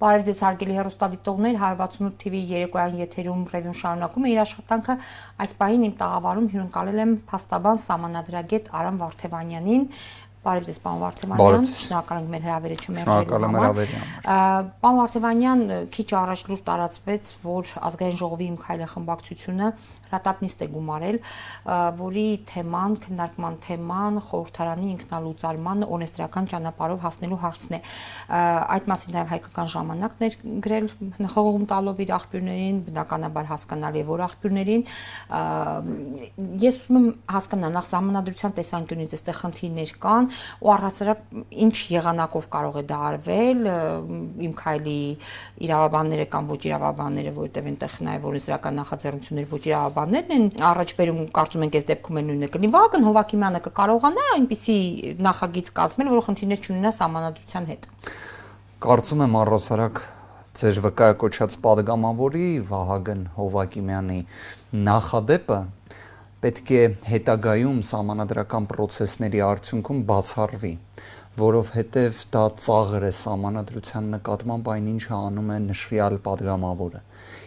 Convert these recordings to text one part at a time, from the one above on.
Բարև ձեզ հարգելի հեռուստադիտողներ, 168 TV երեկոյան եթերում ռևյուն շարունակում է իր աշխատանքը։ Այս պահին իմ տաղավարում հյուրընկալել եմ փաստաբան Սամանադրագետ Արամ Վարդևանյանին, Բարև ձեզ, պարոն Վարդեվանյան, շնորհակալ ենք մեր հրավերությունը մեր հետ։ Շնորհակալ եմ հրավերյան։ Պարոն Վարդեվանյան, քիչ առաջ լուր տարածվեց, որ ազգային ժողովի իմ քայլը խմբակցությունը հրատապնիստ է գումարել, որի թեման, քննարկման թեման խորհրդարանի ինքնալուծարման օրենսդրական ճանապարհով հասնելու հարցն է։ Այդ մասին նաև հայկական ժամանակն էր գրել հողում տալով իր աղբյուրներին, բնականաբար հասկանալի է, որ աղբյուրներին ես ուզում եմ հասկանալ նախ համանդրության տեսանկյունից այստեղ խնդիրներ կան ու առհասարակ ինչ եղանակով կարող է դա արվել իմ քայլի իրավաբանները կամ ոչ իրավաբանները, որտեղ այնտեղ նաև օրենսդրական նախաձեռնություններ ոչ իրավաբաններ ուսանողաբաններն են առաջ բերում, կարծում ենք այս դեպքում է նույնը կլինի։ Վահագն Հովակիմյանը կկարողանա այնպիսի նախագիծ կազմել, որ խնդիրներ չունենա համանadrության հետ։ Կարծում եմ առասարակ ձեր վկայակոչած падգամավորի Վահագն Հովակիմյանի նախադեպը պետք է հետագայում համանadrական process-ների արդյունքում բացառվի որովհետև դա ծաղր է համանadrության նկատմամբ այնինչ անում է նշվյալ падգամավորը։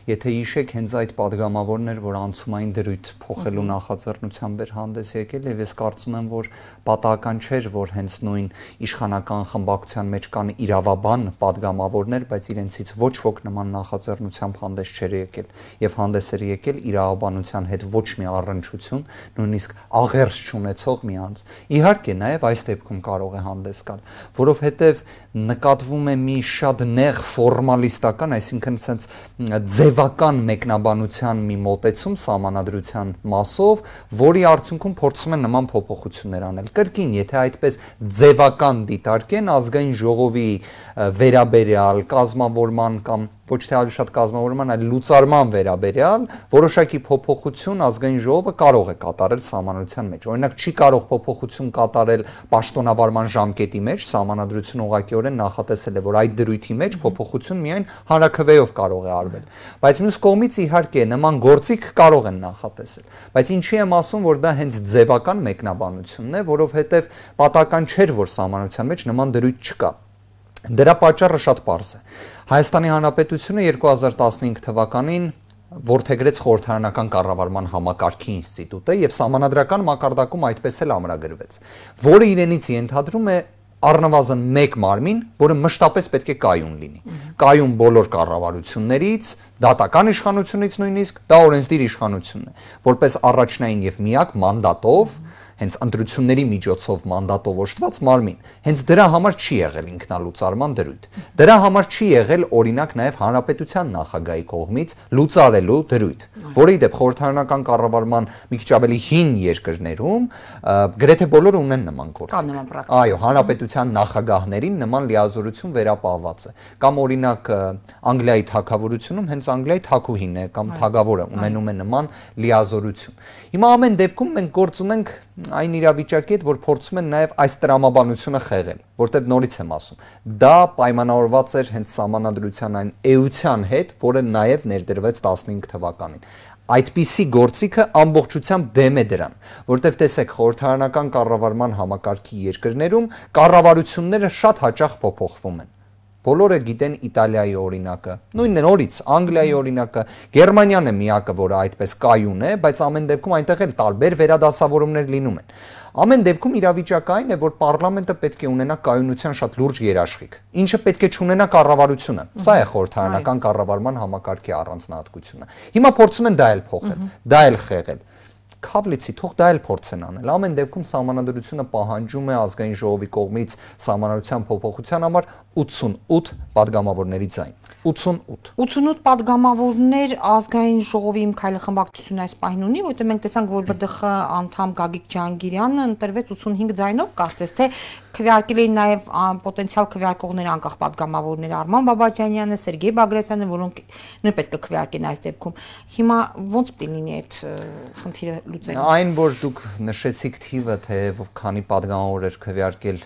Եթե հիշեք, հենց այդ падգամավորն էր, որ անցումային դրույթ փոխելու նախաձեռնությամբ էր հանդես եկել եւ ես կարծում եմ, որ պատահական չէր, որ հենց նույն իշխանական խմբակցության մեջ կան իրավաբան падգամավորներ, բայց իրենցից ոչ ոք նման նախաձեռնությամբ հանդես չէր եկել եւ հանդես էր եկել իրավաբանության հետ ոչ մի առնչություն, նույնիսկ աղերս չունեցող մի անձ։ Իհարկե, նաեւ այս դեպքում կարող է հանդես գալ, որովհետեւ նկատվում է մի շատ նեղ ֆորմալիստական, այսինքն սենց ձև դրվական մեկնաբանության մի մոտեցում համանadrության մասով, որի արդյունքում փորձում են նման փոփոխություններ անել։ Կրկին, եթե այդպես ձևական դիտարկեն ազգային ժողովի վերաբերյալ կազմավորման կամ ոչ թե այլ շատ կազմավորման, այլ լուծարման վերաբերյալ որոշակի փոփոխություն ազգային ժողովը կարող է կատարել համանրության մեջ։ Օրինակ չի կարող փոփոխություն կատարել պաշտոնավարման ժամկետի մեջ, համանadrությունը ուղղակիորեն նախատեսել է, որ այդ դրույթի մեջ փոփոխություն միայն հանրակրվեով կարող է արվել։ Բայց մյուս կողմից իհարկե նման գործիք կարող են նախատեսել։ Բայց ինչի եմ ասում, որ դա հենց ձևական մեկնաբանությունն է, որովհետև պատական չէր, որ համանրության մեջ նման դրույթ չկա։ Դրա պատճառը շատ པարզ է։ Հայաստանի Հանրապետությունը 2015 թվականին որթեգրեց խորհրդարանական կառավարման համակարգի ինստիտուտը եւ համանadrական մակարդակում այդպես էլ ամրագրվեց, որը իրենից ենթադրում է առնվազն 1 մարմին, որը մշտապես պետք է կայուն լինի։ Կայուն բոլոր կառավարություններից, դատական իշխանությունից նույնիսկ դա օրենսդիր իշխանությունն է, որպես առաջնային եւ միակ մանդատով mm -hmm հենց ընտրությունների միջոցով մանդատով օժտված մարմին, հենց դրա համար չի եղել ինքնալուծարման դրույթ։ Դրա համար չի եղել օրինակ նաև հանրապետության նախագահի կողմից լուծարելու դրույթ, որը իդեպ խորհրդարանական կառավարման մի քիչ ավելի հին երկրներում գրեթե բոլորը ունեն նման գործիք։ Այո, հանրապետության նախագահներին նման լիազորություն վերապահված է։ Կամ օրինակ Անգլիայի թակավորությունում հենց Անգլիայի թակուհին է կամ թագավորը ունենում է նման լիազորություն։ Հիմա ամեն դեպքում մենք գործ ունենք այն իրավիճակի հետ, որ փորձում են նաև այս տրամաբանությունը խեղել, որտեղ նորից եմ ասում, դա պայմանավորված էր հենց համանadrության այն էության հետ, որը նաև ներդրվեց 15 թվականին այդպիսի գործիքը ամբողջությամբ դեմ է դրան, որտեվ տեսեք խորհրդարանական կառավարման համակարգի երկրներում կառավարությունները շատ հաճախ փոփոխվում են Բոլորը գիտեն Իտալիայի օրինակը։ Նույնն է նորից Անգլիայի օրինակը, Գերմանիան է միակը, որը այդպես կայուն է, բայց ամեն դեպքում այնտեղ էլ տարբեր վերադասավորումներ լինում են։ Ամեն դեպքում իրավիճակը այն է, որ parlamento պետք է ունենա կայունության շատ լուրջ երաշխիք, ինչը պետք է չունենա կառավարությունը։ Սա է խորհրդարանական կառավարման համակարգի առանձնահատկությունը։ Հիմա փորձում են դա էլ փոխել, դա էլ խեղել։ Քավ լիցի, թող դա էլ փորձեն անել։ Ամեն դեպքում համանadrությունը պահանջում է ազգային ժողովի կողմից համանadrության փոփոխության համար 88 падգամավորների ձայն։ 88 88 падգամավորներ ազգային ժողովի իմ քայլի խմբակցությունը այս պահին ունի, որտեղ մենք տեսանք, որ ԲԴԽ անդամ Գագիկ Ջանգիրյանը ընտրվեց 85 ձայնով, կարծես թե քվեարկել էին նաև պոտենցիալ քվեարկողներ անկախ падգամավորներ Արման Բաբաջանյանը, Սերգեյ Բագրատյանը, որոնք նույնպես կքվեարկեն այս դեպքում։ Հիմա ո՞նց պետք է լինի այդ խնդիրը լուծել։ Այն որ դուք նշեցիք թիվը, թե քանի падգամավոր էր քվեարկել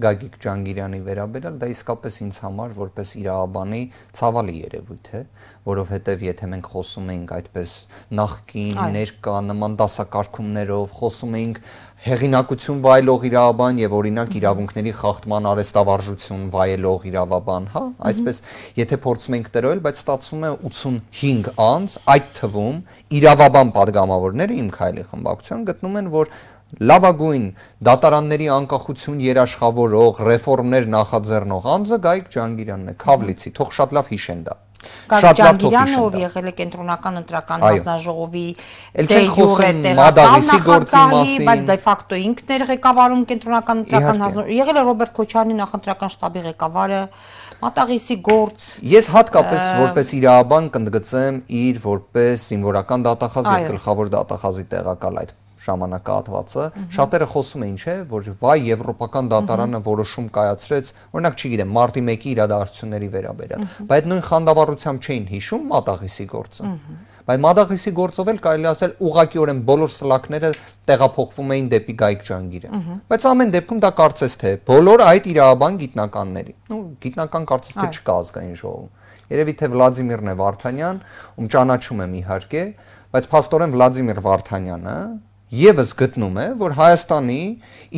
Գագիկ Ջանգիրյանի վերաբերյալ դա իսկապես ինձ համար որպես իրավաբանի ցավալի երևույթ է, որովհետև եթե մենք խոսում էինք այդպես նախքին, ներկա նման դասակարգումներով, խոսում էինք հեղինակություն վայելող իրավաբան եւ օրինակ իրավունքների խախտման արեստավարժություն վայելող իրավաբան, հա, այսպես եթե փորձում ենք տրոյել, բայց ստացվում է 85 անց, այդ թվում իրավաբան падգամավորները իմ քայլի խմբակցության գտնում են, որ լավագույն դատարանների անկախություն երաշխավորող, ռեֆորմներ նախաձեռնող անձը Գայիկ Ջանգիրյանն է, Քավլիցի, թող շատ լավ հիշեն դա։ Շատ լավ թողիշ։ ով եղել է կենտրոնական ընտրական հանձնաժողովի Էլ չեն խոսում Մադավիսի գործի մասին, բայց դե ֆակտո ինքն էր ղեկավարում կենտրոնական ընտրական հանձնաժողովը։ Եղել է Ռոբերտ Քոչարյանի նախընտրական շտաբի ղեկավարը, Մատաղիսի գործ։ Ես հատկապես որպես իրավաբան կընդգծեմ իր որպես զինվորական դատախազ եւ գլխավոր դատախազի տեղակալ այդ ժամանակահատվածը, շատերը խոսում էին, չէ, որ վայ եվրոպական դատարանը որոշում կայացրեց, օրինակ, չգիտեմ, մարտի 1-ի իրադարձությունների վերաբերյալ, բայց նույն խանդավառությամբ չէին հիշում մատաղիսի գործը։ Բայց մատաղիսի գործով էլ կարելի ասել ուղղակիորեն բոլոր սլակները տեղափոխվում էին դեպի գայք ջանգիրը։ Բայց ամեն դեպքում դա կարծես թե բոլոր այդ իրավաբան գիտնականների։ Ну, գիտնական կարծես թե չկա ազգային ժողովում։ Երևի թե Վլադիմիրն է Վարդանյան, ում ճանաչում եմ իհարկե, բայց փաստորեն Վլադիմիր Վարդանյանը եւս գտնում է, որ Հայաստանի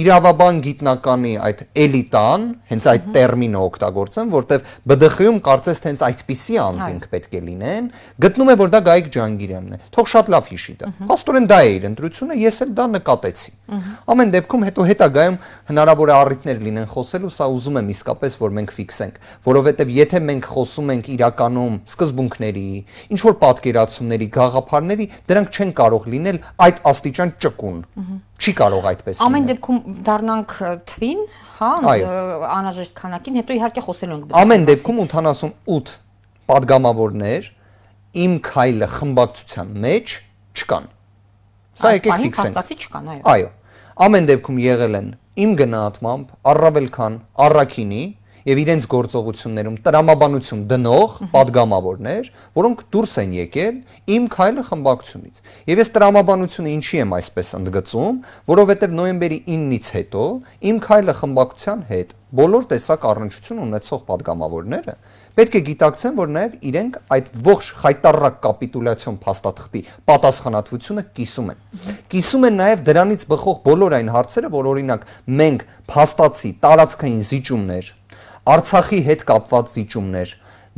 իրավաբան գիտնականի այդ էլիտան, հենց այդ տերմինը օգտագործեմ, որտեվ ԲԴԽ-ում կարծես թե հենց այդպիսի անձինք պետք է լինեն, գտնում է, որ դա Գայիկ Ջանգիրյանն է։ Թող շատ լավ հիշի դա։ Փաստորեն դա է իր ընտրությունը, ես էլ դա նկատեցի։ Ամեն դեպքում հետո հետագայում հնարավոր է առիթներ լինեն խոսելու, սա ուզում եմ իսկապես, որ մենք ֆիքսենք, որովհետեւ եթե մենք խոսում ենք իրականում սկզբունքների, ինչ որ պատկերացումների, գաղափարների, դրանք չեն կարող լինել այդ աստիճան ճկուն։ Չի կարող այդպես լինել։ Ամեն դեպքում դառնանք թվին, հա, անհրաժեշտ քանակին, հետո իհարկե խոսելու ենք։ Ամեն դեպքում 88 падգամավորներ իմ քայլը խմբակցության մեջ չկան։ Սա եկեք ֆիքսենք։ Հաստատի չկան, այո։ Այո։ Ամեն դեպքում եղել են իմ գնահատմամբ առավել քան Արաքինի եւ իրենց գործողություններում տրամաբանություն դնող падգամավորներ, որոնք դուրս են եկել իմ քայլը խմբակցումից։ Եվ ես տրամաբանությունը ինչի եմ այսպես ընդգծում, որովհետեւ նոյեմբերի 9-ից հետո իմ քայլը խմբակցության հետ բոլոր տեսակ առնչություն ունեցող падգամավորները պետք է գիտակցեն, որ նաև իրենք այդ ողջ խայտարակ կապիտուլյացիոն փաստաթղթի պատասխանատվությունը կիսում են։ Կիսում են նաև դրանից բխող բոլոր այն հարցերը, որ օրինակ մենք փաստացի տարածքային զիջումներ Արցախի հետ կապված զիջումներ,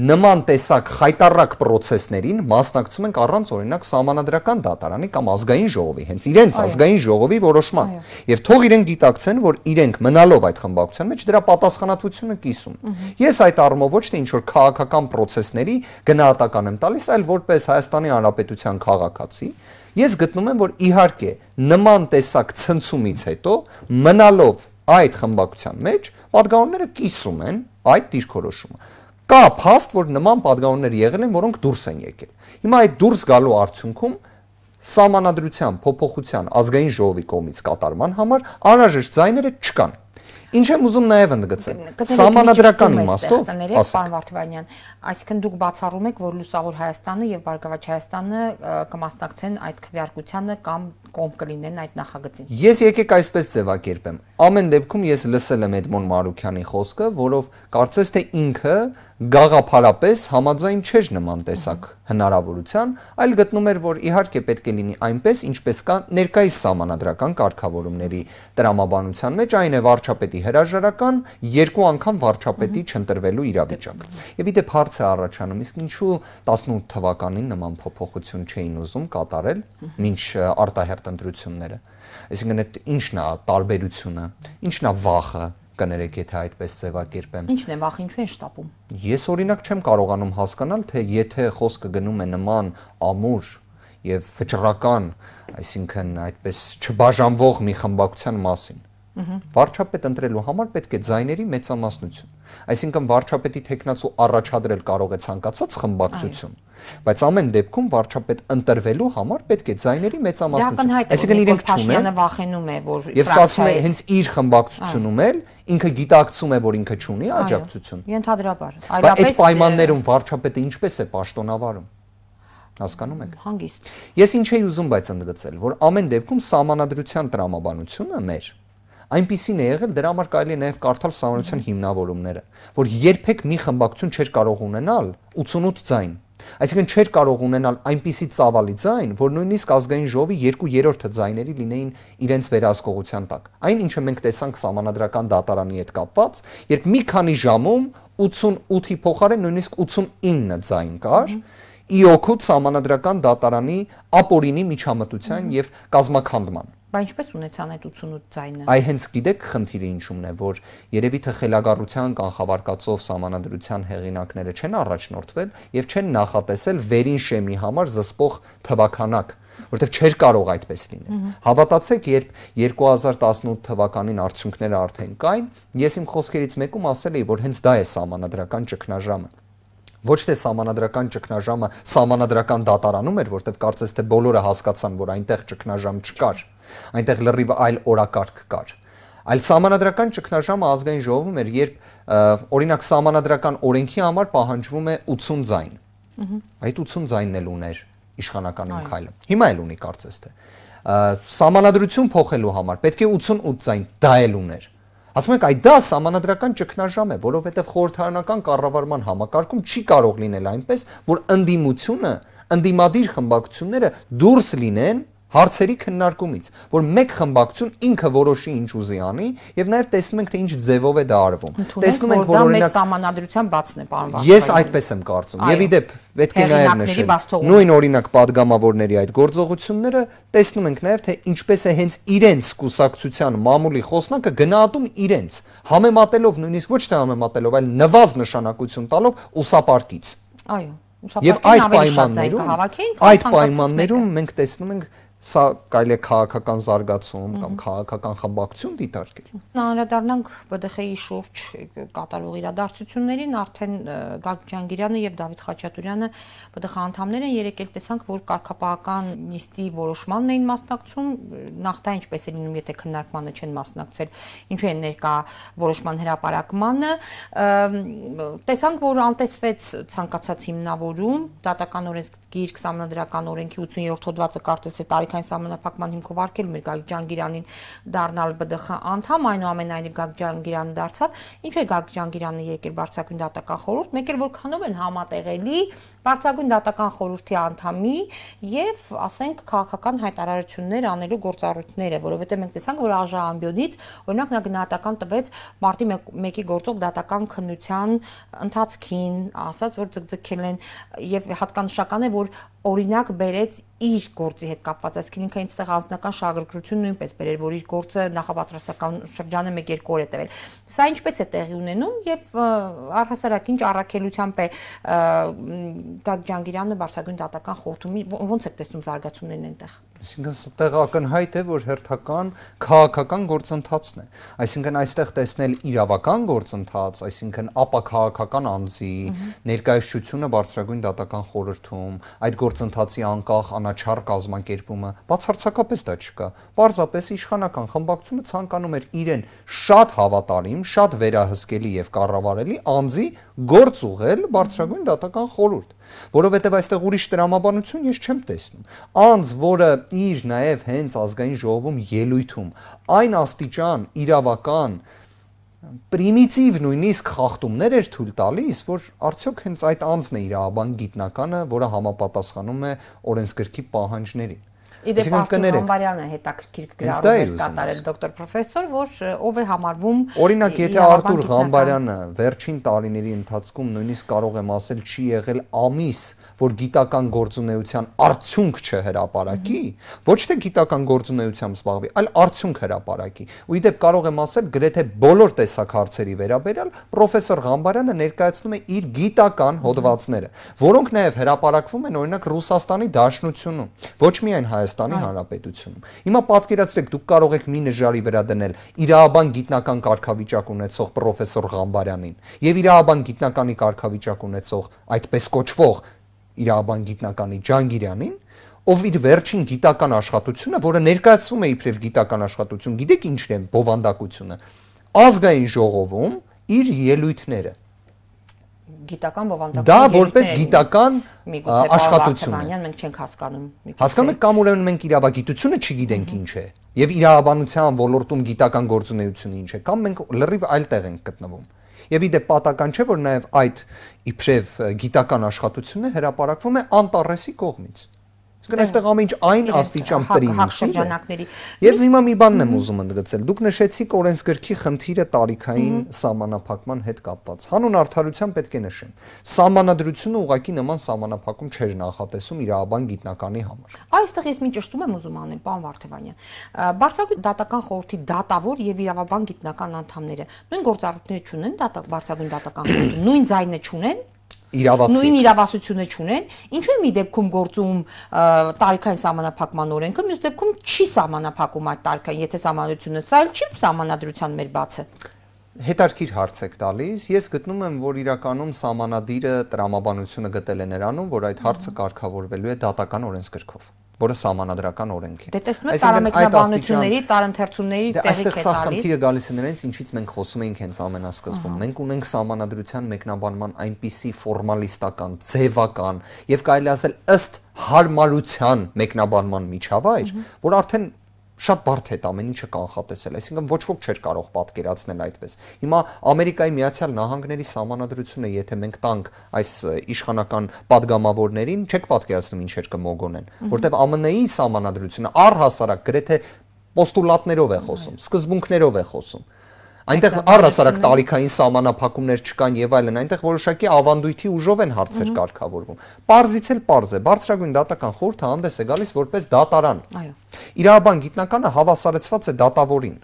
նման տեսակ խայտարակ process-ներին մասնակցում ենք առանց օրինակ համանadrական դատարանի կամ ազգային ժողովի, հենց իրենց ազգային ժողովի որոշման։ Եվ թող իրենք դիտակցեն, որ իրենք մնալով այդ խմբակցության մեջ դրա պատասխանատվությունը կիսում։ Ես այդ առումով ոչ թե ինչ որ քաղաքական process-ների գնահատական եմ տալիս, այլ որպես Հայաստանի Հանրապետության քաղաքացի, ես գտնում եմ, որ իհարկե նման տեսակ ցնցումից հետո մնալով այդ խմբակցության մեջ падգամավորները կիսում են այդ դիրքորոշումը։ Կա փաստ, որ նման падգամավորներ եղել են, որոնք դուրս են եկել։ Հիմա այդ դուրս գալու արդյունքում սահմանադրության փոփոխության ազգային ժողովի կողմից կատարման համար անհրաժեշտ ձայները չկան։ Ինչ եմ ուզում նաև ընդգծել։ Սահմանադրական իմաստով, ասենք, պարոն Վարդվանյան, Այսինքն դուք բացառում եք, որ Լուսավոր Հայաստանը եւ Բարգավաճ Հայաստանը կմասնակցեն այդ քվեարկությանը կամ կողմ կլինեն այդ նախագծին։ Ես եկեք այսպես ձևակերպեմ։ Ամեն դեպքում ես լսել եմ Էդմոն Մարուկյանի խոսքը, որով կարծես թե ինքը գաղափարապես համաձայն չէր նման տեսակ հնարավորության, այլ գտնում էր, որ իհարկե պետք է լինի այնպես, ինչպես կա ներկայիս համանadrական կարգավորումների տրամաբանության մեջ, այն է վարչապետի հրաժարական, երկու անգամ վարչապետի չընտրվելու իրավիճակ։ Եվ ի դեպ հարց ռեակցիա առաջանում, իսկ ինչու 18 թվականին նման փոփոխություն չէին ուզում կատարել, ինչ արտահերտ ընտրությունները։ Այսինքն այդ ի՞նչն է տարբերությունը, ի՞նչն է վախը, կներեք, եթե այդպես ձևակերպեմ։ Ինչն է վախ, ինչու են շտապում։ Ես օրինակ չեմ կարողանում հասկանալ, թե եթե խոսքը գնում է նման ամուր եւ վճռական, այսինքն այդպես չբաժանվող մի խմբակցության մասին, Վարչապետ ընտրելու համար պետք է ձայների մեծամասնություն։ Այսինքն վարչապետի տեխնացու առաջադրել կարող է ցանկացած խմբակցություն, բայց ամեն դեպքում վարչապետ ընտրվելու համար պետք է ձայների մեծամասնություն։ Այսինքն իրենք չունեն։ վախենում է, որ Եվ ստացվում է հենց իր խմբակցությունում էլ ինքը գիտակցում է, որ ինքը չունի աջակցություն։ Ենթադրաբար։ Այլապես այդ պայմաններում վարչապետը ինչպես է պաշտոնավարում հասկանում եք հանգիստ ես ինչ էի ուզում բայց ընդգծել որ ամեն դեպքում համանadrության տրամաբանությունը մեր այնպիսին է եղել, դրա համար կարելի է նաև կարդալ սահմանության հիմնավորումները, որ երբեք մի խմբակցություն չէր կարող ունենալ 88 ձայն։ Այսինքն չէր կարող ունենալ այնպիսի ծավալի ձայն, որ նույնիսկ ազգային ժողովի 2/3-ը ձայների լինեին իրենց վերահսկողության տակ։ Այն ինչը մենք տեսանք համանդրական դատարանի հետ կապված, երբ մի քանի ժամում 88-ի փոխարեն նույնիսկ 89 ձայն կար, իօքուտ համանդրական դատարանի ապօրինի միջամտության եւ կազմականդման։ Բա ինչպես ունեցան այդ 88 ձայնը։ Այ հենց գիտեք խնդիրը ինչումն է, որ երևի թե խելագարության կանխավարկածով համանadrության հեղինակները չեն առաջնորդվել եւ չեն նախատեսել վերին շեմի համար զսպող թվականակ որտեվ չէր կարող այդպես լինել։ Հավատացեք, երբ 2018 թվականին արդյունքները արդեն կային, ես իմ խոսքերից մեկում ասել էի, որ հենց դա է համանadrական ճգնաժամը ոչ թե համանadrական ճգնաժամը համանadrական դատարանում էր, որտեվ կարծես թե բոլորը հասկացան, որ այնտեղ ճգնաժամ չկար, այնտեղ լրիվ այլ օրակարգ կար։ Այլ համանadrական ճգնաժամը ազգային ժողովում էր, երբ օրինակ համանadrական օրենքի համար պահանջվում է 80 ձայն։ Այդ 80 ձայնն էլ ուներ իշխանական ինքայլը։ Հիմա էլ ունի կարծես թե։ Համանadrություն փոխելու համար պետք է 88 ձայն դա էլ ուներ Ասում եք, այ դա համանadrական ճգնաժամ է, որովհետև խորհրդարանական կառավարման համակարգում չի կարող լինել այնպես, որ ընդդիմությունը, ընդդիմադիր խմբակցությունները դուրս լինեն հարցերի քննարկումից, որ մեկ խմբակցություն ինքը որոշի ինչ ուզի անի եւ նաեւ տեսնում ենք թե ինչ ձևով է դա արվում։ Տեսնում ենք որ օրինակ համանadrության բացն է պարոն Վարդան։ Ես այդպես եմ կարծում։ Եվ ի դեպ պետք է նաեւ նշել։ Նույն օրինակ падգամավորների այդ գործողությունները տեսնում ենք նաեւ թե ինչպես է հենց իրենց կուսակցության մամուլի խոսնակը գնահատում իրենց, համեմատելով նույնիսկ ոչ թե համեմատելով, այլ նվազ նշանակություն տալով ուսապարկից։ Այո։ Եվ այդ պայմաններում այդ պայմաններում մենք տեսնում ենք սա կարելի է քաղաքական զարգացում կամ քաղաքական խմբակցություն դիտարկել։ Հանրադառնանք ԲԴԽ-ի շուրջ կատարվող իրադարձություններին, արդեն Գագ Ջանգիրյանը եւ Դավիթ Խաչատուրյանը ԲԴԽ անդամները երեք էլ տեսանք, որ կարգապահական նիստի որոշմանն էին մասնակցում, նախտա ինչպես էր լինում, եթե քննարկմանը չեն մասնակցել, ինչու են ներկա որոշման հրապարակմանը։ Տեսանք, որ անտեսվեց ցանկացած հիմնավորում, դատական օրենսգիր 20-ամնադրական օրենքի 87-րդ հոդվածը կարծես է տարիք համայնքային համանախապակման հիմքով արկելում էր Գագիկ Ջանգիրանին դառնալ ԲԴԽ անդամ, այնուամենայնիվ Գագիկ Ջանգիրանը դարձավ։ Ինչ է Գագիկ Ջանգիրանը եկել Բարձրագույն դատական խորհուրդ, մեկ էլ որքանով են համատեղելի Բարձրագույն դատական խորհրդի անդամի եւ ասենք քաղաքական հայտարարություններ անելու գործառույթները, որովհետեւ մենք տեսանք, որ Աժա Ամբյոնից օրինակ նա գնահատական տվեց մարտի 1-ի գործող դատական քննության ընթացքին, ասաց, որ ձգձգել են եւ հատկանշական է, որ օրինակ բերեց իր գործի հետ կապված, այսինքն ինքը ինձ ցեղանձնական շահագրգռություն նույնպես բերեր, որ իր գործը նախապատրաստական շրջանը 1-2 օր է տևել։ Սա ինչպես է տեղի ունենում եւ առհասարակ ինչ առաքելությամբ է Գագ Ջանգիրյանը Բարսագույն դատական խորհրդում ոնց եք տեսնում զարգացումներն այնտեղ։ Այսինքն այստեղ ակնհայտ է, որ հերթական քաղաքական գործընթացն է։ Այսինքն այստեղ տեսնել իրավական գործընթաց, այսինքն ապակաղաքական անձի ներկայացությունը բարձրագույն դատական խորհրդում, այդ գործընթացի անկախ անաչառ կազմակերպումը, բացարձակապես դա չկա։ Պարզապես իշխանական խմբակցությունը ցանկանում էր իրեն շատ հավատարիմ, շատ վերահսկելի եւ կառավարելի անձի գործ ուղել բարձրագույն դատական խորհուրդ, որովհետեւ այստեղ ուրիշ դրամաբանություն ես չեմ տեսնում։ Անձ, որը իր նաև հենց ազգային ժողովում ելույթում այն աստիճան իրավական պրիմիտիվ նույնիսկ խախտումներ էր թույլ տալիս, որ արդյոք հենց այդ անձն է իրավաբան գիտնականը, որը համապատասխանում է օրենսգրքի պահանջներին։ Իդեպ Համբարյանը հետաքրքիր գրառում է կատարել դոկտոր պրոֆեսոր, որ ով է համարվում Օրինակ, եթե Արտուր Համբարյանը վերջին տարիների ընթացքում նույնիսկ կարող եմ ասել, չի եղել ամիս, որ գիտական գործունեության արդյունք չհրապարակի, ոչ թե գիտական գործունեությամբ զբաղվի, այլ արդյունք հրապարակի։ Ու ի դեպ կարող եմ ասել գրեթե բոլոր տեսակ հարցերի վերաբերյալ պրոֆեսոր Ղամբարյանը ներկայացնում է իր գիտական հոդվածները, որոնք նաև հրապարակվում են օրինակ Ռուսաստանի Դաշնությունում, ոչ միայն Հայաստանի Հանրապետությունում։ Հիմա պատկերացրեք դուք կարող եք մի նժարի վրա դնել իրավաբան գիտնական կարգավիճակ ունեցող պրոֆեսոր Ղամբարյանին եւ իրավաբան գիտնականի կարգավիճակ ունեցող այդպես կոչվող իր աբան գիտնականի Ջանգիրյանին, ով իր վերջին գիտական աշխատությունը, որը ներկայացում է իբրև գիտական աշխատություն, գիտեք ինչն է բովանդակությունը, ազգային ժողովում իր ելույթները գիտական բովանդակություն դա որպես գիտական աշխատություն է մենք չենք հասկանում հասկանում եք կամ ուրեմն մենք իրավագիտությունը չգիտենք ինչ է եւ իրավաբանության ոլորտում գիտական գործունեությունը ինչ է կամ մենք լրիվ այլ տեղ ենք գտնվում Եվ ի դեպ պատական չէ, որ նաև այդ իբրև գիտական աշխատությունը հրապարակվում է Անտարեսի կողմից։ Այսինքն այստեղ ամեն ինչ այն աստիճան հա- պրիմիտիվ հա- հա է։ Եվ հիմա մի բանն եմ ուզում ընդգծել։ Դուք նշեցիք օրենսգրքի խնդիրը տարիքային սահմանափակման հետ կապված։ Հանուն արդարության պետք է նշեմ։ Սահմանադրությունը ուղղակի նման սահմանափակում չէր նախատեսում իրավաբան գիտնականի համար։ Այստեղ ես մի ճշտում եմ ուզում անել, պարոն Վարդևանյան։ Բարձրագույն դատական խորհրդի դատավոր եւ իրավաբան գիտնական անդամները նույն գործառույթները չունեն դատակ բարձրագույն դատական խորհրդը, նույն ձայնը չունեն իրավացիկ նույն իրավասությունը չունեն, ինչու է մի դեպքում գործում տարիքային համանախապակման օրենքը, մյուս դեպքում չի համանախապակում այդ տարիքային, եթե համանությունը սա էլ չի համանadrության մեր բացը։ Հետարքիր հարց եք տալիս։ Ես գտնում եմ, որ իրականում համանadիրը տրամաբանությունը գտել է նրանում, որ այդ հարցը կարգավորվելու է դատական օրենսգրքով որը համանadrական օրենք է։ Դե տեսնում եք տարամեկնաբանությունների, տարընթերցումների տեղիք է տալիս։ Դե այստեղ սա խնդիրը գալիս է նրանից, ինչից մենք խոսում էինք հենց ամենասկզբում։ Մենք ունենք համանadrության մեկնաբանման այնպիսի ֆորմալիստական, ձևական եւ կարելի ասել ըստ հարմարության մեկնաբանման միջավայր, որ արդեն շատ բարդ է ամեն ինչը կանխատեսել, այսինքն ոչ ոք չէր կարող պատկերացնել այդպես։ Հիմա Ամերիկայի Միացյալ Նահանգների համանadrությունը, եթե մենք տանք այս իշխանական падգամավորներին, չեք պատկերացնում ինչեր կմոգոնեն, որտեվ ԱՄՆ-ի համանadrությունը առհասարակ գրեթե պոստուլատներով է խոսում, սկզբունքներով է խոսում։ Այնտեղ առհասարակ տարիքային սահմանափակումներ չկան եւ այլն, այնտեղ որոշակի ավանդույթի ուժով են հարցեր կարգավորվում։ Պարզից էլ պարզ է, բարձրագույն դատական խորհուրդը հանդես է գալիս որպես դատարան։ Այո։ Իրավաբան գիտնականը հավասարեցված է դատավորին։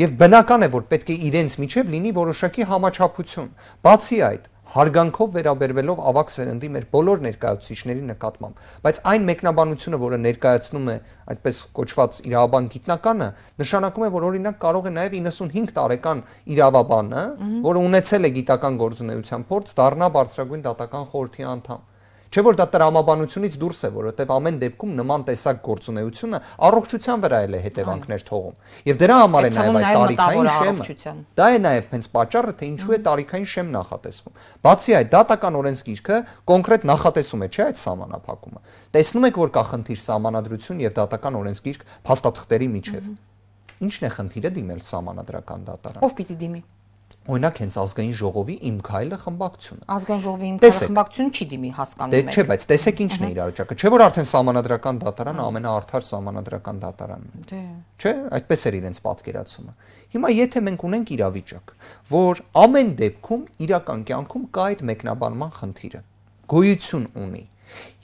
Եվ բնական է, որ պետք է իրենց միջև լինի որոշակի համաչափություն։ Բացի այդ, հարգանքով վերաբերվելով ավակ սերնդի մեր բոլոր ներկայացուցիչների նկատմամբ, բայց այն մեկնաբանությունը, որը ներկայացնում է այդպես կոչված իրավաբան գիտնականը, նշանակում է, որ օրինակ կարող է նաև 95 տարեկան իրավաբանը, որը ունեցել է գիտական գործունեության փորձ, դառնա բարձրագույն դատական խորհրդի անդամ։ Չէ որ դա տրամաբանությունից դուրս է, որովհետև ամեն դեպքում նման տեսակ գործունեությունը առողջության վրա էլ է հետևանքներ թողում։ Եվ դրա համար է նաև այդ տարիքային շեմը։ Դա է նաև հենց պատճառը, թե ինչու է տարիքային շեմ նախատեսվում։ Բացի այդ, դատական օրենսգիրքը կոնկրետ նախատեսում է, չէ՞ այդ համանախապակումը։ Տեսնում եք, որ կա խնդիր համանadrություն եւ դատական օրենսգիրք փաստաթղթերի միջև։ Ինչն է խնդիրը դիմել համանadrական դատարան։ Ով պիտի դիմի։ Օրինակ հենց ազգային ժողովի իմ քայլը խմբակցությունը։ Ազգային ժողովի իմ քայլը խմբակցություն չի դիմի հասկանում եք։ Դե չէ, բայց տեսեք ինչն է իր արժեքը։ Չէ որ արդեն համանadrական դատարանը ամենաարթար համանadrական դատարանն է։ Դե։ Չէ, այդպես էր իրենց պատկերացումը։ Հիմա եթե մենք ունենք իրավիճակ, որ ամեն դեպքում իրական կյանքում կա այդ մեկնաբանման խնդիրը, գոյություն ունի։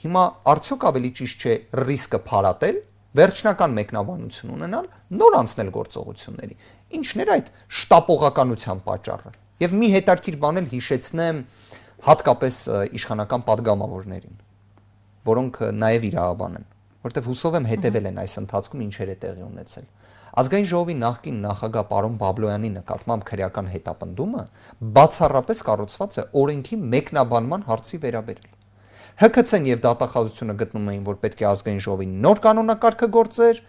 Հիմա արդյոք ավելի ճիշտ չէ ռիսկը փարատել, վերջնական մեկնաբանություն ունենալ, նոր անցնել գործողությունների։ Ինչն էր այդ շտապողականության պատճառը։ Եվ մի հետարքիր բան էլ հիշեցնեմ հատկապես իշխանական падգամավորներին, որոնք նաև իրավաբան են, որտեղ հուսով եմ հետևել են այս ընթացքում ինչեր է տեղի ունեցել։ Ազգային ժողովի նախկին նախագահ պարոն Բաբլոյանի նկատմամբ քրեական հետապնդումը բացառապես կառուցված է օրենքի մեկնաբանման հարցի վերաբերյալ։ ՀԿՑ-ն եւ դատախազությունը գտնում էին, որ պետք է ազգային ժողովի նոր կանոնակարգը գործեր,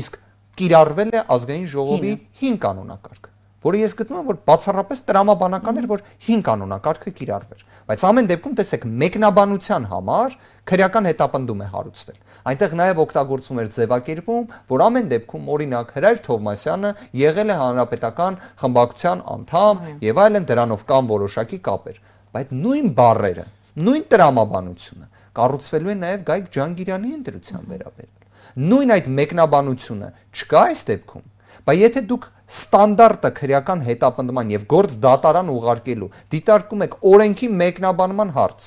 իսկ կիրառվել է ազգային ժողովի 5 կանոնակարգը, որը ես գտնում եմ, որ բացառապես տրամաբանական էր, որ 5 կանոնակարգը կիրառվեր։ Բայց ամեն դեպքում տեսեք, մեկնաբանության համար քրեական հետապնդում է հարուցվել։ Այնտեղ նաև օգտագործվում էր ձևակերպում, որ ամեն դեպքում օրինակ Հրայր Թովմասյանը եղել է հանրապետական խմբակցության անդամ եւ այլն դրանով կան որոշակի կապեր։ Բայց նույն բարերը, նույն տրամաբանությունը կառուցվելու է նաև Գայք Ջանգիրյանի ընտրության վերաբերյալ նույն այդ մեկնաբանությունը չկա այս դեպքում։ Բայց եթե դուք ստանդարտը քրեական հետապնդման եւ գործ դատարան ուղարկելու դիտարկում եք օրենքի մեկնաբանման հարց,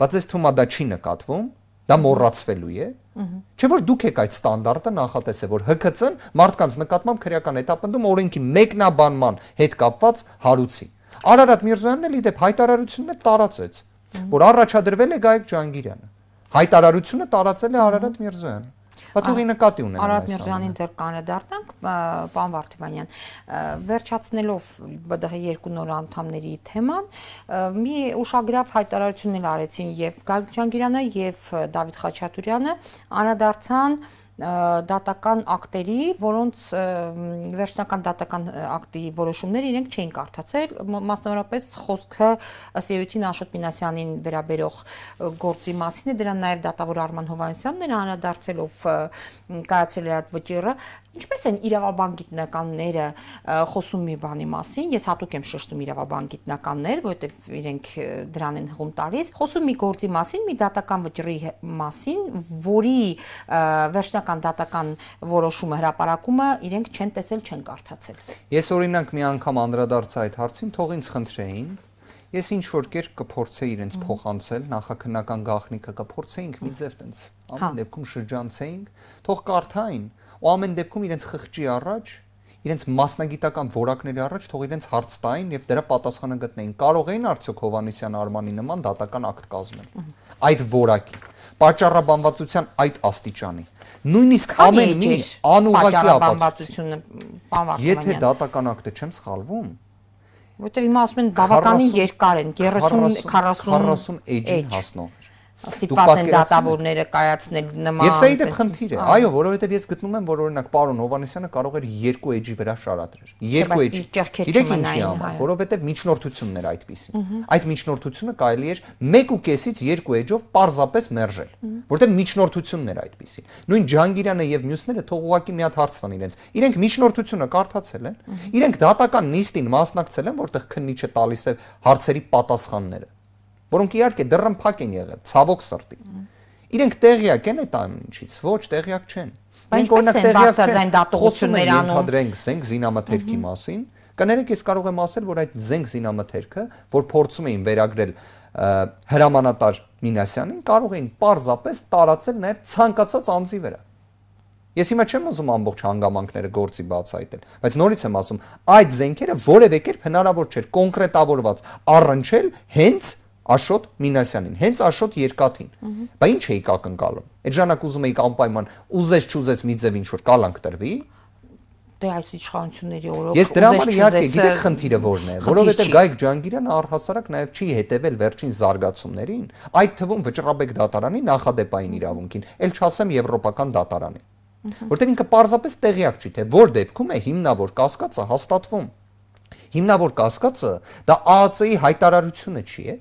բայց ես թվում է դա չի նկատվում, դա մոռացվելու է։ Չէ որ դուք եք այդ ստանդարտը նախատեսել, որ ՀԿՑ-ն մարդկանց նկատմամբ քրեական հետապնդում օրենքի մեկնաբանման հետ կապված հարուցի։ Արարատ Միրզոյանն էլ իդեպ հայտարարությունը տարածեց, որ առաջադրվել է Գայեք Ջանգիրյանը։ Հայտարարությունը տարածել է Արարատ Միրզոյանը։ Պատուղի նկատի ունեմ։ Արադ Միրզյանին դեռ կանրադառնանք, պան Վարդիվանյան, վերջացնելով ԲԴՀ երկու նոր անդամների թեման, մի ուշագրավ հայտարարություն էլ արեցին եւ Գագիկ Ջանգիրյանը եւ Դավիթ Խաչատուրյանը անդրադարձան դատական ակտերի, որոնց վերջնական դատական ակտի որոշումները իրենք չէին կարդացել, մասնավորապես խոսքը ըստ երևույթին Աշոտ Մինասյանին վերաբերող գործի մասին է, դրան նաև դատավոր Արման Հովանեսյանն էր հանրադարձելով կայացրել այդ վճիռը, Ինչպես են իրավաբան գիտնականները խոսում մի բանի մասին, ես հատուկ եմ շեշտում իրավաբան գիտնականներ, որովհետև իրենք դրան են հղում տալիս, խոսում մի գործի մասին, մի դատական վճռի մասին, որի վերջնական պետական դատական որոշումը հրապարակումը իրենք չեն տեսել, չեն կարդացել։ Ես օրինակ մի անգամ անդրադարձա այդ հարցին, թող ինձ խնդրեին, ես ինչ որ կերպ կփորձեի իրենց փոխանցել, նախաքննական գաղտնիքը կփորձեինք մի ձև տենց, հա։ ամեն դեպքում շրջանցեինք, թող կարդային ու ամեն դեպքում իրենց խղճի առաջ իրենց մասնագիտական որակների առաջ թող իրենց հարց տային եւ դրա պատասխանը գտնեին։ Կարող էին արդյոք Հովանեսյան Արմանի նման դատական ակտ կազմել։ Այդ որակի, պատճառաբանվածության այդ աստիճանի նույնիսկ ամեն մի անուղակի ապացուցությունը բավականին։ Եթե դատական ակտը չեմ սխալվում, որտեղ իմ ասում են բավականին երկար են 30 40 40 էջին հասնող ստիպված են դատավորները կայացնել նման։ Եվ սա իդեպ խնդիր է։ Այո, որովհետև ես գտնում եմ, որ օրինակ պարոն Հովանեսյանը կարող էր երկու էջի վրա շարադրել։ Երկու էջի։ Գիտեք ինչի համար, որովհետև միջնորդությունն էր այդպեսին։ Այդ միջնորդությունը կարելի էր 1.5-ից 2 էջով պարզապես մերժել, որովհետև միջնորդությունն էր այդպեսին։ Նույն Ջանգիրյանը եւ մյուսները թող ուղակի մի հատ հարց տան իրենց։ Իրենք միջնորդությունը կարդացել են, իրենք դատական նիստին մասնակցել են, որտեղ քննիչը տալիս է հարցերի պատասխանները որոնք իհարկե դռնփակ են եղել, ցավոք սրտի։ Իրենք տեղյակ են այդ ամեն ինչից, ոչ տեղյակ չեն։ Մենք օրինակ տեղյակ չեն խոսումներ անում։ Ենթադրենք զենք զինամթերքի մասին։ Կներեք, ես կարող եմ ասել, որ այդ զենք զինամթերքը, որ փորձում էին վերագրել հրամանատար Մինասյանին, կարող էին պարզապես տարածել նաև ցանկացած անձի վրա։ Ես հիմա չեմ ուզում ամբողջ հանգամանքները գործի բացահայտել, բայց նորից եմ ասում, այդ զենքերը որևէ կերպ հնարավոր չէր կոնկրետավորված առնչել հենց Աշոտ Մինասյանին, հենց Աշոտ Երկաթին։ Բա ինչ էիք ակնկալում։ Այդ ժամանակ ուզում էիք անպայման ուզես չուզես մի ձև ինչ որ կալանք տրվի։ Դե այս իշխանությունների օրոք Ես դրա համար իհարկե գիտեք խնդիրը որն է, որովհետև Գայք Ջանգիրյանը առհասարակ նաև չի հետևել վերջին զարգացումներին, այդ թվում Վճռաբեկ դատարանի նախադեպային իրավունքին, ել չասեմ եվրոպական դատարանին։ Որտեղ ինքը պարզապես տեղյակ չի, թե որ դեպքում է հիմնավոր կասկածը հաստատվում։ Հիմնավոր կասկածը դա ԱԱՑ-ի հայտարարությունը չի, է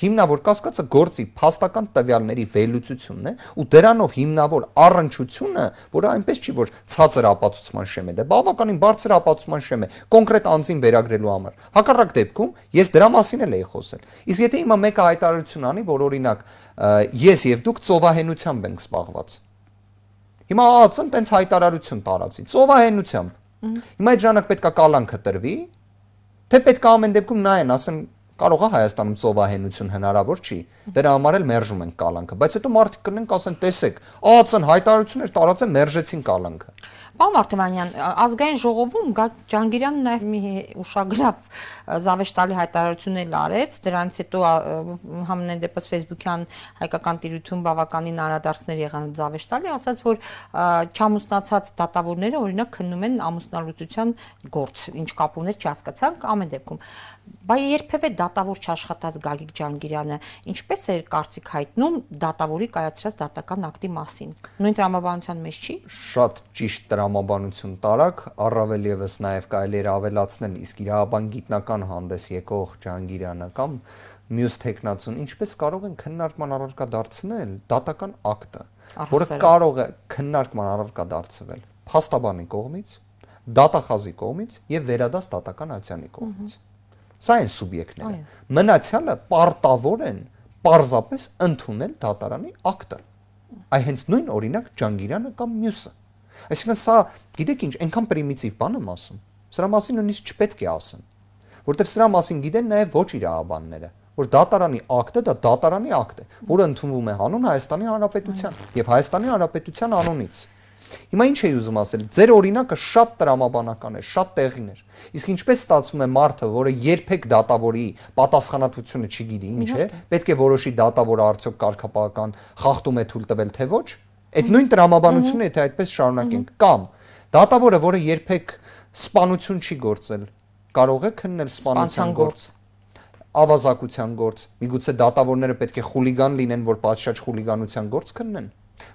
հիմնավոր կասկածը գործի փաստական տվյալների վերլուծությունն է ու դրանով հիմնավոր առնչությունը, որը այնպես չի, որ ցածր ապացուցման շեմ է, դա դե բավականին բարձր ապացուցման շեմ է կոնկրետ անձին վերագրելու համար։ Հակառակ դեպքում ես դրա մասին էլ էի խոսել։ Իսկ եթե հիմա մեկը հայտարարություն անի, որ օրինակ ես եւ դուք ծովահենությամբ ենք զբաղված։ Հիմա ԱԱՑ-ն տենց հայտարարություն տարածի ծովահենությամբ։ Հիմա այդ ժամանակ պետք է կալանքը տրվի, թե պետք է ամեն դեպքում նայեն, ասեն կարող է Հայաստանում ծովահենություն հնարավոր չի։ Դրա համար էլ մերժում են կալանքը, բայց հետո մարդիկ կնեն կասեն, տեսեք, ԱԱՑ-ն հայտարարություններ տարածել մերժեցին կալանքը։ Պարոն Վարդևանյան, ազգային ժողովում Գագ Ջանգիրյանը նաև մի ուշագրավ զավեշտալի հայտարարություններ արեց, դրանից հետո համենայն դեպս Facebook-յան հայկական տիրույթում բավականին արադարձներ եղան զավեշտալի, ասաց, որ չամուսնացած դատավորները օրինակ քննում են ամուսնալուծության գործ, ինչ կապ ուներ չհասկացանք ամեն դեպքում։ Բայց երբևէ դատավոր չաշխատած Գագիկ Ջանգիրյանը ինչպես էր կարծիք հայտնում դատավորի կայացրած դատական ակտի մասին։ Նույն դրամաբանության մեջ չի։ Շատ ճիշտ դրամաբանություն տարակ, առավել եւս նաեւ կարելի էր ավելացնել իսկ իրավաբան գիտնական Սարգսյան հանդես եկող Ջանգիրյանը կամ մյուս տեխնացուն ինչպես կարող են քննարկման առարկա դարձնել դատական ակտը, որը կարող է քննարկման առարկա դարձվել փաստաբանի կողմից, դատախազի կողմից եւ վերադաս դատական ացյանի կողմից։ Սա են սուբյեկտները։ Մնացյալը պարտավոր են պարզապես ընդունել դատարանի ակտը։ Այ հենց նույն օրինակ Ջանգիրյանը կամ մյուսը։ Այսինքն սա, գիտեք ինչ, այնքան պրիմիտիվ բան եմ ասում։ Սրա մասին նույնիսկ չպետք է ասեմ որտեղ սրա մասին գիտեն նաև ոչ իրավաբանները որ դատարանի ակտը դա դատարանի ակտ է, որը ընդունվում է հանուն Հայաստանի Հանրապետության եւ Հայաստանի Հանրապետության անունից։ Հիմա ինչ էի ուզում ասել, ձեր օրինակը շատ տրամաբանական է, շատ տեղին է։ Իսկ ինչպես ստացվում է մարդը, որը երբեք դատավորի պատասխանատվությունը չգիտի, ինչ է, պետք է որոշի դատավորը արդյոք կարգապահական խախտում է թույլ տվել թե ոչ։ Այդ նույն տրամաբանությունը, եթե այդպես շարունակենք, կամ դատավորը, որը երբեք սպանություն չի գործել, կարող է քննել սպանության գործ, ավազակության գործ։ Միգուցե դատավորները պետք է խուլիգան լինեն, որ պատշաճ խուլիգանության գործ քննեն։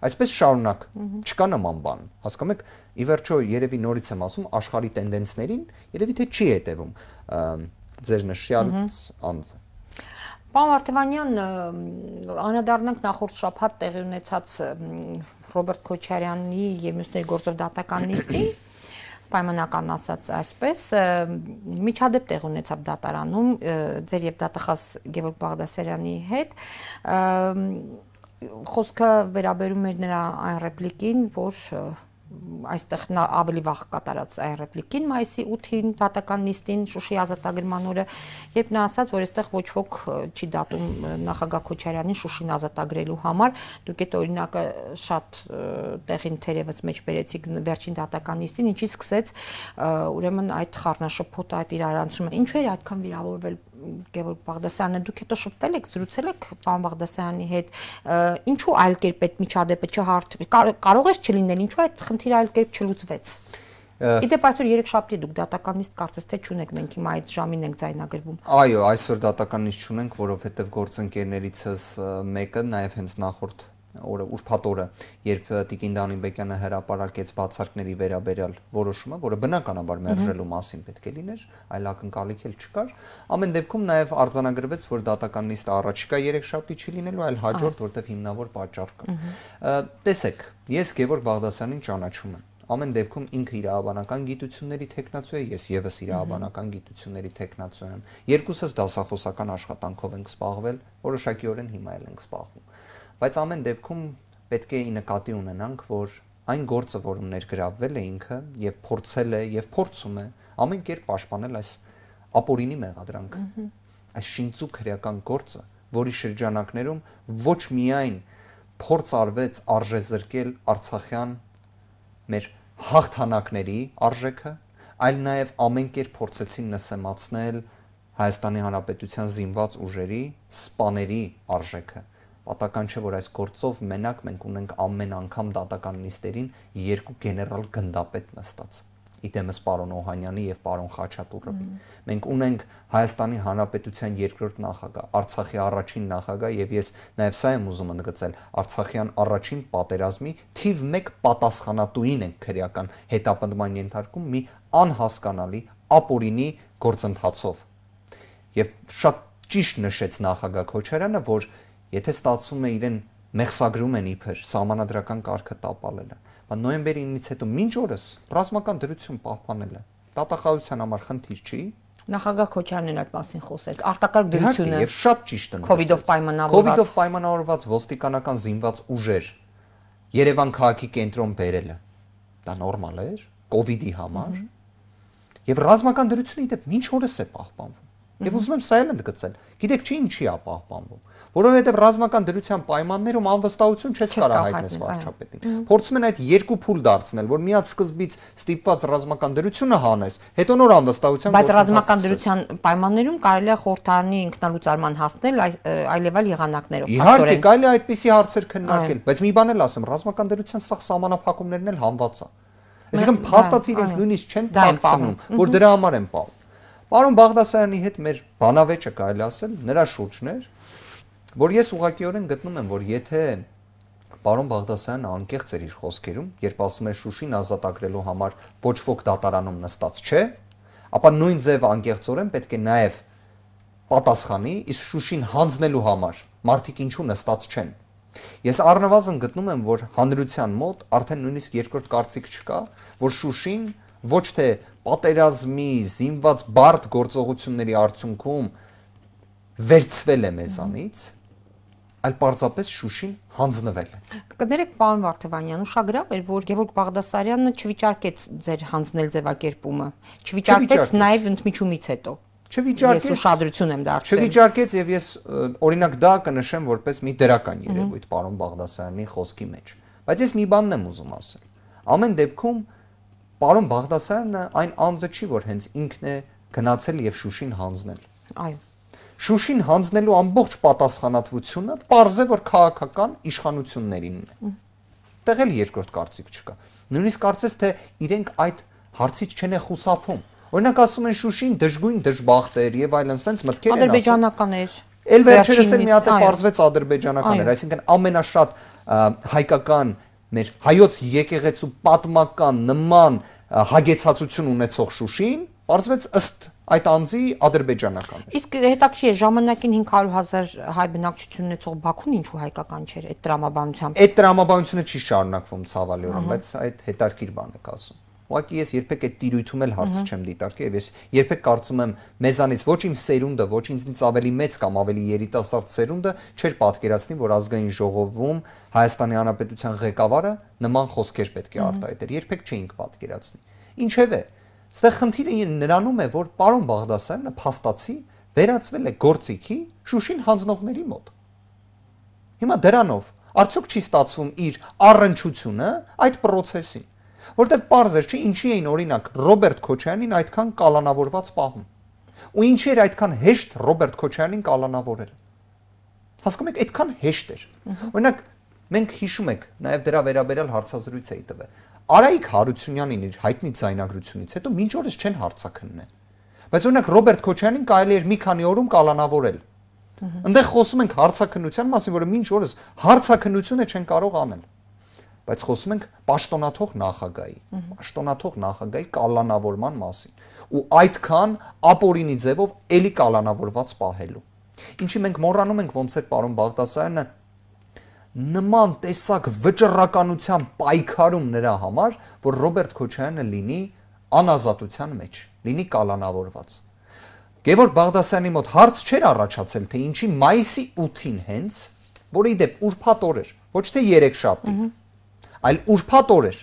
Այսպես շարունակ չկա նման բան։ Հասկանում եք, ի վերջո երևի նորից եմ ասում, աշխարհի տենդենսներին երևի թե չի հետևում ձեր նշյալ անձը։ Պարոն Արտևանյան, անդրադառնանք նախորդ շաբաթ տեղի ունեցած Ռոբերտ Քոչարյանի եւ մյուսների գործով դատական նիստին պայմանական ասած այսպես միջադեպ տեղ ունեցավ դատարանում ձեր եւ դատախազ Գևորգ Բաղդասարյանի հետ խոսքը վերաբերում էր նրա այն ռեպլիկին, որ այստեղ նա ավելի վաղ կատարած այն ռեպլիկին մայիսի 8-ին դատական նիստին Շուշի ազատագրման օրը, երբ նա ասաց, որ այստեղ ոչ ոք չի դատում նախագահ Քոչարյանին Շուշին ազատագրելու համար, դուք այդ օրինակը շատ տեղին թերևս մեջ բերեցիք վերջին դատական նիստին, ինչի սկսեց ուրեմն այդ խառնաշփոթը, այդ իրարանցումը։ Ինչու էր այդքան վիրավորվել Գևոր Բաղդասյանը, դուք հետո շփվել եք, զրուցել եք պարոն Բաղդասյանի հետ, ինչու այլ կերպ այդ միջադեպը չհարթ կարող էր չլինել, ինչու այդ խնդիրը այլ կերպ չլուծվեց։ Իդեպ այսօր 3 շաբթի դուք դատականից կարծես թե չունեք, մենք հիմա այդ ժամին ենք ձայնագրվում։ Այո, այսօր դատականից չունենք, որովհետև գործընկերներիցս մեկը նաև հենց նախորդ օրը ուրփաթորը, երբ Տիկին Դանիբեկյանը հրապարակեց բացարկների վերաբերյալ որոշումը, որը բնականաբար մերժելու մասին պետք է լիներ, այլ ակնկալիք էլ չկար, ամեն դեպքում նաև արձանագրվեց, որ դատական նիստը առաջիկա 3 շաբթի չի լինելու, այլ հաջորդ, որտեղ հիմնավոր պատճառ կա։ Տեսեք, ես Գևորգ Բաղդասյանին ճանաչում եմ ամեն դեպքում ինքը իր հավանական գիտությունների տեխնացու է, ես եւս իր հավանական գիտությունների տեխնացու եմ։ Երկուսս դասախոսական աշխատանքով ենք սպաղվել, որոշակիորեն հիմա էլ ենք սպաղվում։ Բայց ամեն դեպքում պետք է նկատի ունենանք, որ այն գործը, որում ներգրավվել է ինքը եւ փորձել է եւ փորձում է ամեն կերպ պաշտպանել այս ապորինի մեղադրանքը, այս շինցու քրեական գործը, որի շրջանակներում ոչ միայն փորձ արվեց արժե զրկել Արցախյան մեր հաղթանակների արժեքը, այլ նաև ամեն կերպ փորձեցին նսեմացնել Հայաստանի Հանրապետության զինված ուժերի սպաների արժեքը պատական չէ, որ այս գործով մենակ մենք ունենք ամեն անգամ դատական նիստերին երկու գեներալ գնդապետ նստած իդեմս պարոն Օհանյանի եւ պարոն Խաչատուրովի։ Մենք ունենք Հայաստանի Հանրապետության երկրորդ նախագահ, Արցախի առաջին նախագահ եւ ես նաեւ սա եմ ուզում ընդգծել, Արցախյան առաջին պատերազմի թիվ 1 պատասխանատուին ենք քրեական հետապնդման ենթարկում մի անհասկանալի ապօրինի գործընթացով։ Եվ շատ ճիշտ նշեց նախագահ Քոչարյանը, որ Եթե ստացվում է իրեն մեղսագրում են իբր համանadrական կարգը տապալելը, բա նոյեմբերի 9-ից հետո մինչ օրս ռազմական դրություն պահպանելը տվյալահաշվության համար խնդիր չի, Նախագահ Քոչարյանն այդ մասին խոսեց։ Արտակարգ դրությունը եւ շատ ճիշտ ընդգծեց։ Կովիդով պայմանավորված Կովիդով պայմանավորված ոստիկանական զինված ուժեր Երևան քաղաքի կենտրոն բերելը դա նորմալ էր Կովիդի համար։ Եվ ռազմական դրությունը իդեպ ոչ օրս է պահպանվում։ Եվ ուզում եմ սա էլ ընդգծել։ Գիտեք չի ինչի է պահպանվում, որովհետև ռազմական դրության պայմաններում անվստահություն չես կարող հայտնել վարչապետին։ Փորձում են այդ երկու փուլ դարձնել, որ միած սկզբից ստիպված ռազմական դրությունը հանես, հետո նոր անվստահության Բայց ռազմական դրության պայմաններում կարելի է խորհրդարանի ինքնալուծարման հասնել այլևալ եղանակներով։ Իհարկե, կարելի է այդպիսի հարցեր քննարկել, բայց մի բան էլ ասեմ, ռազմական դրության սախ սահմանափակումներն էլ համված է։ Այսինքն փաստացի իրենք նույնիսկ չեն դարձնում, որ դրա համար են պահում։ Պարոն Բաղդասարյանի հետ մեր բանավեճը կարելի ասել նրա շուրջն էր, որ ես ուղղակիորեն գտնում եմ, որ եթե պարոն Բաղդասարյանը անկեղծ էր իր խոսքերում, երբ ասում էր Շուշին ազատագրելու համար ոչ ոք դատարանում նստած չէ, ապա նույն ձև անկեղծորեն պետք է նաև պատասխանի, իսկ Շուշին հանձնելու համար մարդիկ ինչու նստած չեն։ Ես առնվազն գտնում եմ, որ հանրության մոտ արդեն նույնիսկ երկրորդ կարծիք չկա, որ Շուշին ոչ թե պատերազմի, զինված բարդ գործողությունների արդյունքում վերցվել է մեզանից, այլ պարզապես Շուշին հանձնվել է։ Կներեք, պարոն Վարդևանյան, ուշագրավ էր, որ Գևորգ Բաղդասարյանը չվիճարկեց ձեր հանձնել ձևակերպումը, չվիճարկեց նաև ընդմիջումից հետո։ Չվիճարկեց։ Ես ուշադրություն եմ դարձրել։ Չվիճարկեց եւ ես օրինակ դա կնշեմ որպես մի դրական երևույթ պարոն Բաղդասարյանի խոսքի մեջ։ Բայց ես մի բանն եմ ուզում ասել։ Ամեն դեպքում Պարոն Բաղդասարյանը այն անձը չի, որ հենց ինքն է գնացել եւ Շուշին հանձնել։ Այո։ Շուշին հանձնելու ամբողջ պատասխանատվությունը པարզ է, որ քաղաքական իշխանություններին է։ Տեղ էլ երկրորդ կարծիք չկա։ Նույնիսկ կարծես թե իրենք այդ հարցից չեն է խուսափում։ Օրինակ ասում են Շուշին դժգույն դժբախտեր եւ այլն sense մտքեր են ասում։ Ադրբեջանականներ։ Էլ վերջերս էլ մի հատ է པարզվեց ադրբեջանականներ, այսինքն ամենաշատ հայկական մեր հայոց եկեղեցու պատմական նման հագեցածություն ունեցող Շուշին, Պարզվեց ըստ այդ անձի ադրբեջանական էր։ Իսկ հետաքրքիր ժամանակին 500.000 հայ բնակչություն ունեցող Բաքուն ինչու հայկական չէր այդ տրամաբանությամբ։ Այդ տրամաբանությունը չի շարունակվում ցավալիորեն, բայց այդ հետաքրքիր բան է ասում։ Ուղղակի ես երբեք այդ տիրույթում էլ հարց չեմ դիտարկի եւ ես երբեք կարծում եմ մեզանից ոչ իմ սերունդը, ոչ ինձնից ավելի մեծ կամ ավելի երիտասարդ սերունդը չէր պատկերացնի, որ ազգային ժողովում Հայաստանի Հանրապետության ղեկավարը նման խոսքեր պետք է արտահայտեր։ Երբեք չէինք պատկերացնի։ Ինչևէ, ստեղ խնդիրը նրանում է, որ պարոն Բաղդասարյանը փաստացի վերածվել է գործիքի Շուշին հանձնողների մոտ։ Հիմա դրանով արդյոք չի ստացվում իր առընչությունը այդ process-ին որովհետև པարզ էր, չէ՞, ինչի էին օրինակ Ռոբերտ Քոչյանին այդքան կալանավորված պահում։ Ու ինչի էր այդքան հեշտ Ռոբերտ Քոչյանին կալանավորել։ Հասկանում եք, այդքան հեշտ էր։ Օրինակ մենք հիշում ենք, նաև դրա վերաբերյալ հարցազրույց էի տվել։ Արայիկ Հարությունյանին իր հայտնի ցայնագրությունից հետո ոչ օրս չեն հարցակննել։ Բայց օրինակ Ռոբերտ Քոչյանին կարելի էր մի քանի օրում կալանավորել։ Այնտեղ խոսում ենք հարցակնության մասին, որը ոչ օրս հարցակնությունը չեն կարող անել բայց խոսում ենք պաշտոնաթող նախագահի, պաշտոնաթող նախագահի կալանավորման մասին։ Ու այդքան ապօրինի ձևով էլի կալանավորված պահելու։ Ինչի մենք մոռանում ենք ոնց էր պարոն Բաղդասարյանը նման տեսակ վճռականության պայքարում նրա համար, որ Ռոբերտ Քոչարյանը լինի անազատության մեջ, լինի կալանավորված։ Գևոր Բաղդասարյանի մոտ հարց չէր առաջացել, թե ինչի մայիսի 8-ին հենց, որը ի դեպ ուրբաթ օր էր, ոչ թե 3 շաբթի այլ ուրբաթ օր էր։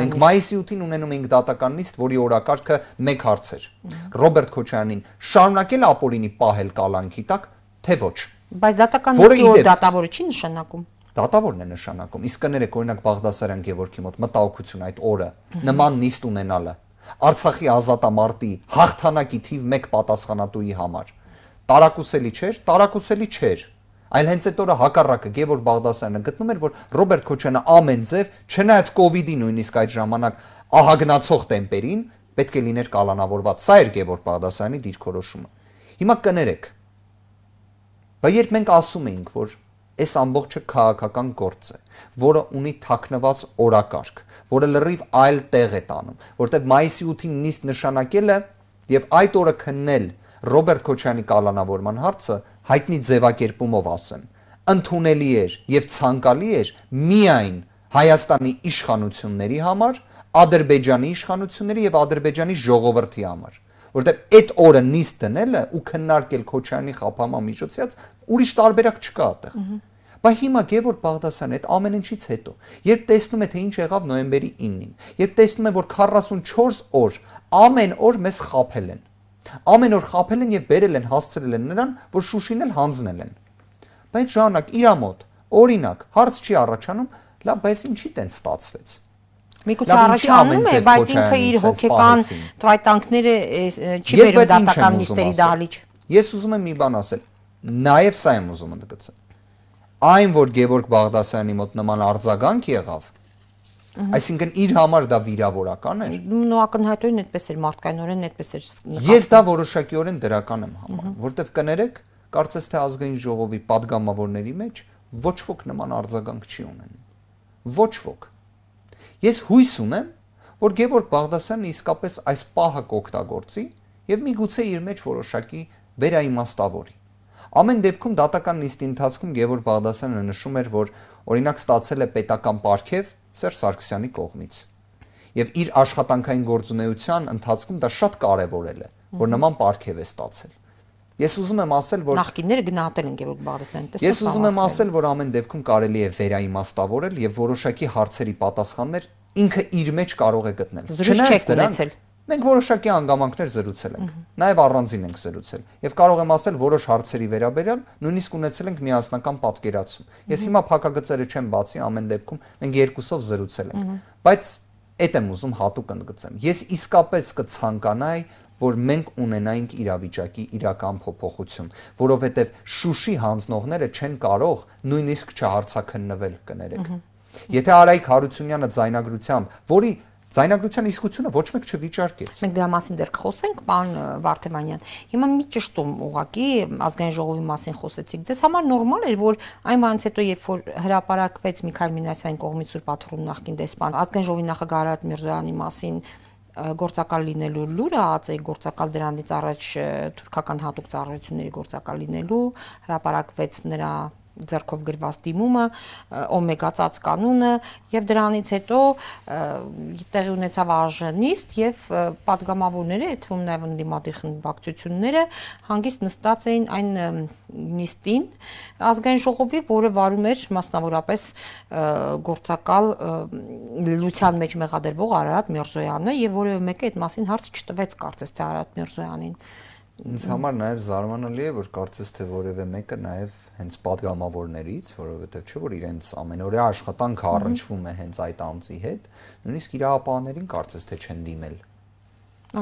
Մենք մայիսի 8-ին ունենում էինք դատական նիստ, որի օրակարգը մեկ հարց էր։ Ռոբերտ Քոչարյանին շարունակել ապօրինի պահել կալանքի տակ, թե ոչ։ Բայց դատական նիստը դատավորը չի նշանակում դատավորն է նշանակում։ Իսկ կներեք օրինակ Բաղդասարյան Գևորգի մոտ մտահոգություն այդ օրը նման նիստ ունենալը Արցախի ազատամարտի հաղթանակի թիվ 1 պատասխանատուի համար տարակուսելի չէր, տարակուսելի չէր։ Այլ հենց այդ օրը հակառակը Գևոր Բաղդասարյանը գտնում էր, որ Ռոբերտ Քոչյանը ամեն ձև, չնայած կ ូវ իդի նույնիսկ այդ ժամանակ ահագնացող տեմպերին, պետք է լիներ կալանավորված։ Սա էր Գևոր Բաղդասարյանի դիրքորոշումը։ Հիմա կներեք։ Բայց երբ մենք ասում էինք, որ այս ամբողջը քաղաքական գործ է, որը ունի թակնված օրակարգ, որը լրիվ այլ տեղ է տանում, որտեղ մայիսի 8-ին նիստ նշանակելը եւ այդ օրը քննել Ռոբերտ Քոչյանի կալանավորման հարցը հայտնի ձևակերպումով ասեմ, ընդունելի էր եւ ցանկալի էր միայն Հայաստանի իշխանությունների համար, Ադրբեջանի իշխանությունների եւ Ադրբեջանի ժողովրդի համար, որտեղ այդ օրը նիստ դնելը ու քննարկել Քոչարյանի խափամա միջոցից ուրիշ տարբերակ չկա այդտեղ։ Բայց հիմա Գևոր Բաղդասյան այդ ամեն ինչից հետո, երբ տեսնում է թե ինչ եղավ նոյեմբերի 9-ին, երբ տեսնում է որ 44 օր ամեն օր մեզ խափել են, Ամեն օր խապել են եւ բերել են, հասցրել են նրան, որ Շուշին էլ հանձնել են։ Բայց ժամանակ իրա մոտ, օրինակ, հարց չի առաջանում, լավ, բայց ինչի՞ տենց ստացվեց։ Միգուցե առաջանում է, բայց ինքը իր հոգեկան տվայտանքները չի վերում դատական նիստերի դահլիճ։ Ես ուզում եմ մի բան ասել։ Նաև սա եմ ուզում ընդգծել։ Այն, որ Գևորգ Բաղդասարյանի մոտ նման արձագանք եղավ, Այսինքն իր համար դա վիրավորական էր։ Նո ակնհայտորեն այդպես էր, մարդկայնորեն այդպես էր։ Ես դա որոշակիորեն դրական եմ համարում, որովհետև կներեք, կարծես թե ազգային ժողովի падգամավորների մեջ ոչ ոք նման արձագանք չի ունենում։ Ոչ ոք։ Ես հույս ունեմ, որ Գևորգ Բաղդասյանն իսկապես այս պահը կօգտագործի եւ միգուցե իր մեջ որոշակի վերաիմաստավորի։ Ամեն դեպքում դատական նիստի ընթացքում Գևորգ Բաղդասյանը նշում էր, որ օրինակ ստացել է պետական պարգև Սերժ Սարգսյանի կողմից։ Եվ իր աշխատանքային գործունեության ընթացքում դա շատ կարևորել է, որ նման պարգև է ստացել։ Ես ուզում եմ ասել, որ նախկինները գնահատել են Գևորգ Բարսյան, տեսեք։ Ես ուզում եմ ասել, որ ամեն դեպքում կարելի է վերաիմաստավորել եւ որոշակի հարցերի պատասխաններ ինքը իր մեջ կարող է գտնել։ Չնայած դրան Մենք որոշակի հանգամանքներ զրուցել ենք, նաև առանձին ենք զրուցել։ Եվ կարող եմ ասել որոշ հարցերի վերաբերյալ նույնիսկ ունեցել ենք միասնական պատկերացում։ Ես հիմա փակագծերը չեմ բացի ամեն դեպքում, մենք երկուսով զրուցել ենք։ Բայց այդ եմ ուզում հատուկ ընդգծեմ։ Ես իսկապես կցանկանայի որ մենք ունենայինք իրավիճակի իրական փոփոխություն, որովհետև Շուշի հանձնողները չեն կարող նույնիսկ չհարցակննվել կներեք։ Եթե Արայք Հարությունյանը զայնագրությամբ, որի Ձայնագրության իսկությունը ոչ մեկ չվիճարկեց։ Մենք դրա մասին դեռ կխոսենք, պարոն Վարդեվանյան։ Հիմա մի ճշտում ուղակի ազգային ժողովի մասին խոսեցիք։ Ձեզ համար նորմալ էր, որ այն բանից հետո, երբ որ հրապարակվեց Միքայել Մինասյանի կողմից Սուրբ Աթրոն նախկին դեսպան, ազգային ժողովի նախագահ Արարատ Միրզոյանի մասին գործակալ լինելու լուրը, ԱԱՑ-ի գործակալ դրանից առաջ թուրքական հատուկ ծառայությունների գործակալ լինելու հրապարակվեց նրա ձերքով գրված դիմումը, օմեգա ծած կանոնը եւ դրանից հետո տեղի ունեցավ արժանիստ եւ падգամավորները, այդ թվում նաեւ ընդդիմադիր խմբակցությունները հանգիստ նստած էին այն նիստին ազգային ժողովի, որը վարում էր մասնավորապես գործակալ լուսյան մեջ մեղադրվող Արարատ Միրզոյանը եւ որևէ մեկը այդ մասին հարց չտվեց կարծես թե Արարատ Միրզոյանին։ Ինձ համար նաև զարմանալի է, որ կարծես թե որևէ մեկը նաև հենց падգամավորներից, որովհետև չէ որ իրենց ամենօրյա աշխատանքը առնչվում է հենց այդ ամցի հետ, նույնիսկ իրավապահներին կարծես թե չեն դիմել։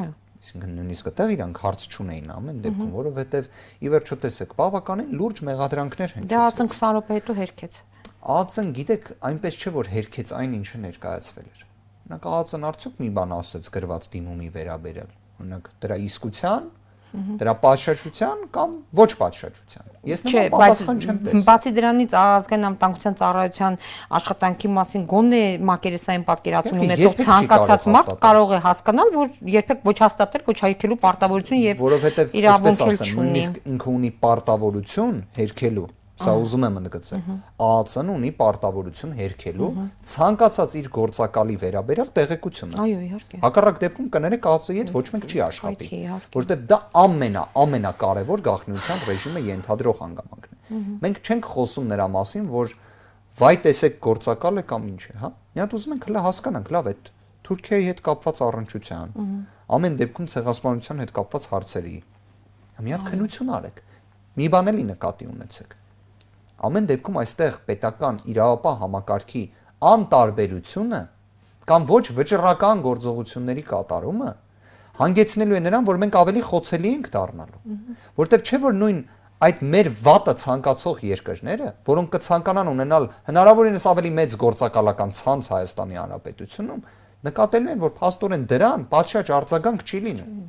Այո։ Իսկն նույնիսկ այդտեղ իրանք հարց չունեին ամեն դեպքում, որովհետև ի վերջո տեսեք, բավականին լուրջ մեղադրանքներ են։ Դա ածն 20 րոպե հետո հերքեց։ Ածն, գիտեք, այնպես չէ որ հերքեց այն, ինչը ներկայացվել էր։ Օրինակ ածն արդյոք մի բան ասեց գրված դիմումի վերաբերյալ։ Օրինակ դրա իսկության դրա պատշաճության կամ ոչ պատշաճության։ Ես նման պատասխան չեմ տեսնում։ Բացի դրանից ազգային անվտանգության ծառայության աշխատանքի մասին գոնե մակերեսային պատկերացում ունեցող ցանկացած մարդ կարող է հասկանալ, որ երբեք ոչ հաստատել, ոչ հայրքելու պարտավորություն եւ իրավունքել չունի։ Որովհետեւ, ինչպես ասեմ, նույնիսկ ինքը ունի պարտավորություն հերքելու Սա ուզում եմ ընդգծել։ ԱԱՑ-ն ունի պարտավորություն հերքելու ցանկացած իր գործակալի վերաբերյալ տեղեկությունը։ Այո, իհարկե։ Հակառակ դեպքում կներեք ԱԱՑ-ի հետ ոչ մեկ չի աշխատի, որովհետև դա ամենա ամենակարևոր գաղտնիության ռեժիմը ենթադրող հանգամանքն է։ Մենք չենք խոսում նրա մասին, որ վայ տեսեք գործակալը կամ ինչ է, հա։ Մի հատ ուզում ենք հլա հասկանանք, լավ է, Թուրքիայի հետ կապված առնչության, ամեն դեպքում ցեղասպանության հետ կապված հարցերի։ Մի հատ քննություն արեք։ Մի բան էլի նկատի ունեցեք։ Ամեն դեպքում այստեղ պետական իրավապահ համակարգի անտարբերությունը կամ ոչ վճռական գործողությունների կատարումը հանգեցնելու է նրան, որ մենք ավելի խոցելի ենք դառնալու։ Որտեվ չէ որ նույն այդ մեր վատը ցանկացող երկրները, որոնք կցանկանան ունենալ հնարավորինս ավելի մեծ գործակալական ցանց Հայաստանի Հանրապետությունում, նկատելու են, որ փաստորեն դրան պատշաճ արձագանք չի լինում։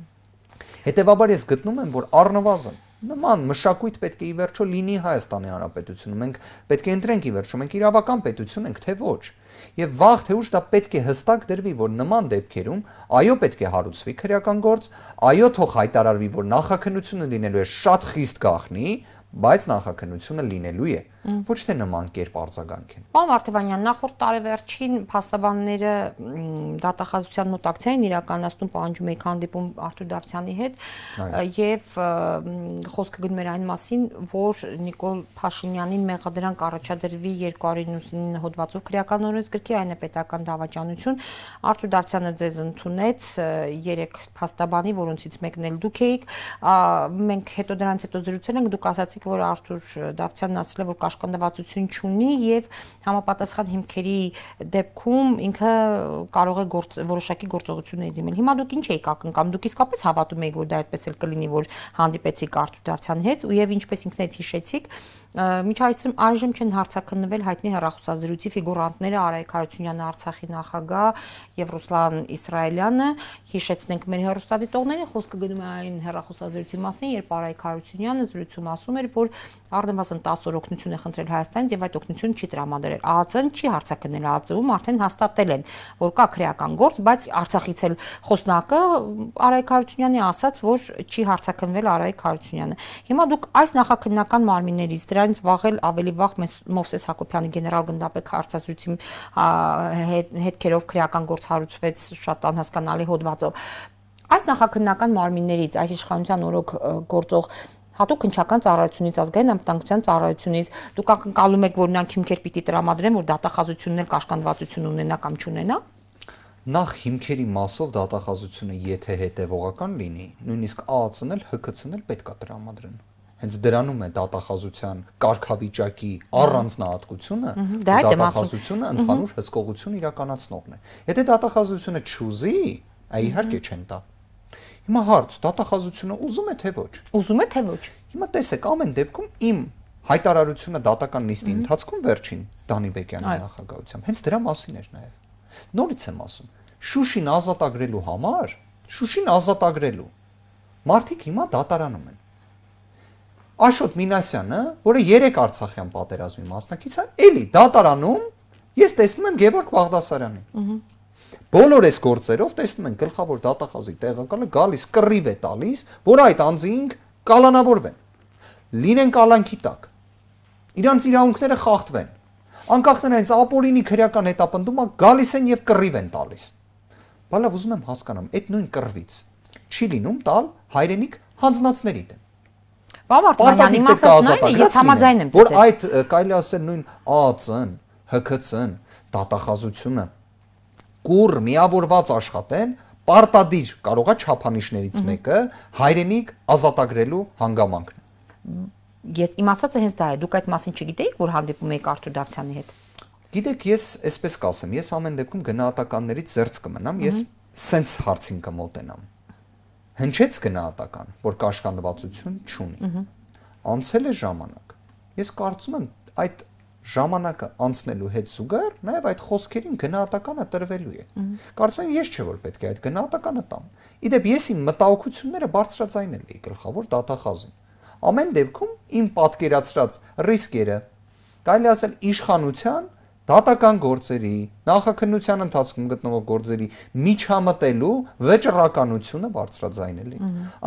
Հետևաբար ես գտնում եմ, որ առնվազն նման մշակույթ պետք է ի վերջո լինի Հայաստանի Հանրապետությունում։ Մենք պետք է ընտրենք ի վերջո, մենք իրավական պետություն ենք, թե ոչ։ Եվ վաղ թե ուշ դա պետք է հստակ դրվի, որ նման դեպքերում այո պետք է հարուցվի քրեական գործ, այո թող հայտարարվի, որ նախաքննությունը լինելու է շատ խիստ գախնի, բայց նախաքննությունը լինելու է ոչ թե նման կերպ արձագանքեն։ Պարոն Արտևանյան, նախորդ տարեվերջին փաստաբանները դատախազության մոտ ակցիա են իրականացնում, պահանջում էին հանդիպում Արտուր Դավթյանի հետ եւ խոսքը գնում էր այն մասին, որ Նիկոլ Փաշինյանին մեղադրանք առաջադրվի 299 հոդվածով քրեական օրենս գրքի այն է պետական դավաճանություն։ Արտուր Դավթյանը ձեզ ընդունեց երեք փաստաբանի, որոնցից մեկն էլ դուք էիք։ Մենք հետո դրանից հետո զրուցել ենք, դուք ասացիք, որ Արտուր Դավթյանն ասել է, որ կա պաշտպանվածություն չունի եւ համապատասխան հիմքերի դեպքում ինքը կարող է գործ որոշակի գործողությունների դիմել։ Հիմա դուք ինչ եք ակնկալում։ Դուք իսկապես հավատում եք, որ դա այդպես էլ կլինի, որ հանդիպեցիք Արտուր Դավթյանի հետ ու եւ ինչպես ինքներդ հիշեցիք, Միջայիսրում այժմ չեն հարցակնվել հայտնի հերախոսազրույցի ֆիգուրանտները Արայք Հարությունյանը Արցախի նախագահ եւ Ռուսլան Իսրայելյանը հիշեցնենք մեր հերոստատիտողները խոսքը գնում է այն հերախոսազրույցի մասին, երբ Արայք Հարությունյանը զրույցում ասում էր, որ առնվազն 10 օր օգնություն է խնդրել Հայաստանից եւ այդ օգնությունը չի տրամադրել։ ԱԱՑ-ն չի հարցակնել ԱԱՑ-ում, արդեն հաստատել են, որ կա քրեական գործ, բայց Արցախից էլ խոսնակը Արայք Հարությունյանի ասաց, որ չի հարցակնվել Արայք Հարությունյանը։ Հիմա դուք այս նախաքննական մարմիններից դրա դրանից վաղել ավելի վաղ մեզ Մովսես Հակոբյանի գեներալ գնդապետ հարցազրույցի հետքերով քրեական գործ հարուցվեց շատ անհասկանալի հոդվածով։ Այս նախաքննական մարմիններից, այս իշխանության օրոք գործող հատուկ քնչական ծառայությունից ազգային անվտանգության ծառայությունից դուք ակնկալում եք որ նրանք հիմքեր պիտի տրամադրեն որ դատախազությունն էլ կաշկանդվածություն ունենա կամ չունենա նախ հիմքերի մասով դատախազությունը եթե հետևողական լինի նույնիսկ ԱԱՑ-ն էլ ՀԿՑ-ն էլ պետքա տրամադրեն հենց դրանում է դատախազության կարգավիճակի առանձնահատկությունը դե դատախազությունը ընդհանուր հսկողություն իրականացնողն է եթե դատախազությունը չուզի այ իհարկե չեն տա հիմա հարց դատախազությունը ուզում է թե ոչ ուզում է թե ոչ հիմա տեսեք ամեն դեպքում իմ հայտարարությունը դատական նիստի ընթացքում վերջին Դանիբեկյանի նախագահությամբ հենց դրա մասին էր նաև նորից եմ ասում շուշին ազատագրելու համար շուշին ազատագրելու մարդիկ հիմա դատարանում են Աշոտ Մինասյանը, որը 3 Արցախյան պատերազմի մասնակից է, էլի դատարանում ես տեսնում եմ Գևորգ Բաղդասարյանին։ Ահա Բոլոր այս գործերով տեսնում են գլխավոր դատախազի տեղակալը գալիս կռիվ է տալիս, որ այդ անձինք կալանավորվեն։ Լինեն կալանքի տակ։ Իրանց իրավունքները խախտվեն։ Անկախ նրանից ապօրինի քրեական հետապնդումը գալիս են եւ կռիվ են տալիս։ Բալավ ուզում եմ հասկանամ, այդ նույն կռվից չի լինում տալ հայրենիք հանձնացների դեմ։ Պարտադիր պետք է ազատագրած որ այդ կարելի ասել նույն ԱԱՑ-ն, ՀԿՑ-ն դատախազությունը կուր միավորված աշխատեն պարտադիր կարողա չափանիշներից մեկը հայրենիք ազատագրելու հանգամանքն ես իմ ասածը հենց դա է դուք այդ մասին չգիտեիք որ հանդիպում եք Արթուր Դավթյանի հետ գիտեք ես այսպես կասեմ ես ամեն դեպքում գնահատականներից զերծ կմնամ ես սենց հարցին կմոտենամ հնչեց գնահատական, որ կաշկանդվածություն չունի։ Անցել է ժամանակ։ Ես կարծում եմ այդ ժամանակը անցնելու հետ զուգահեռ նաև այդ խոսքերին գնահատականը տրվելու է։ Կարծում եմ ես չէ որ պետք է այդ գնահատականը տամ։ Իդեպ ես իմ մտահոգությունները բարձրացնել էի գլխավոր դատախազին։ Ամեն դեպքում իմ պատկերացրած ռիսկերը, կարելի ասել իշխանության դատական գործերի, նախաքննության ընթացքում գտնվող գործերի միջամտելու վճռականությունը բարձրաձայնելի։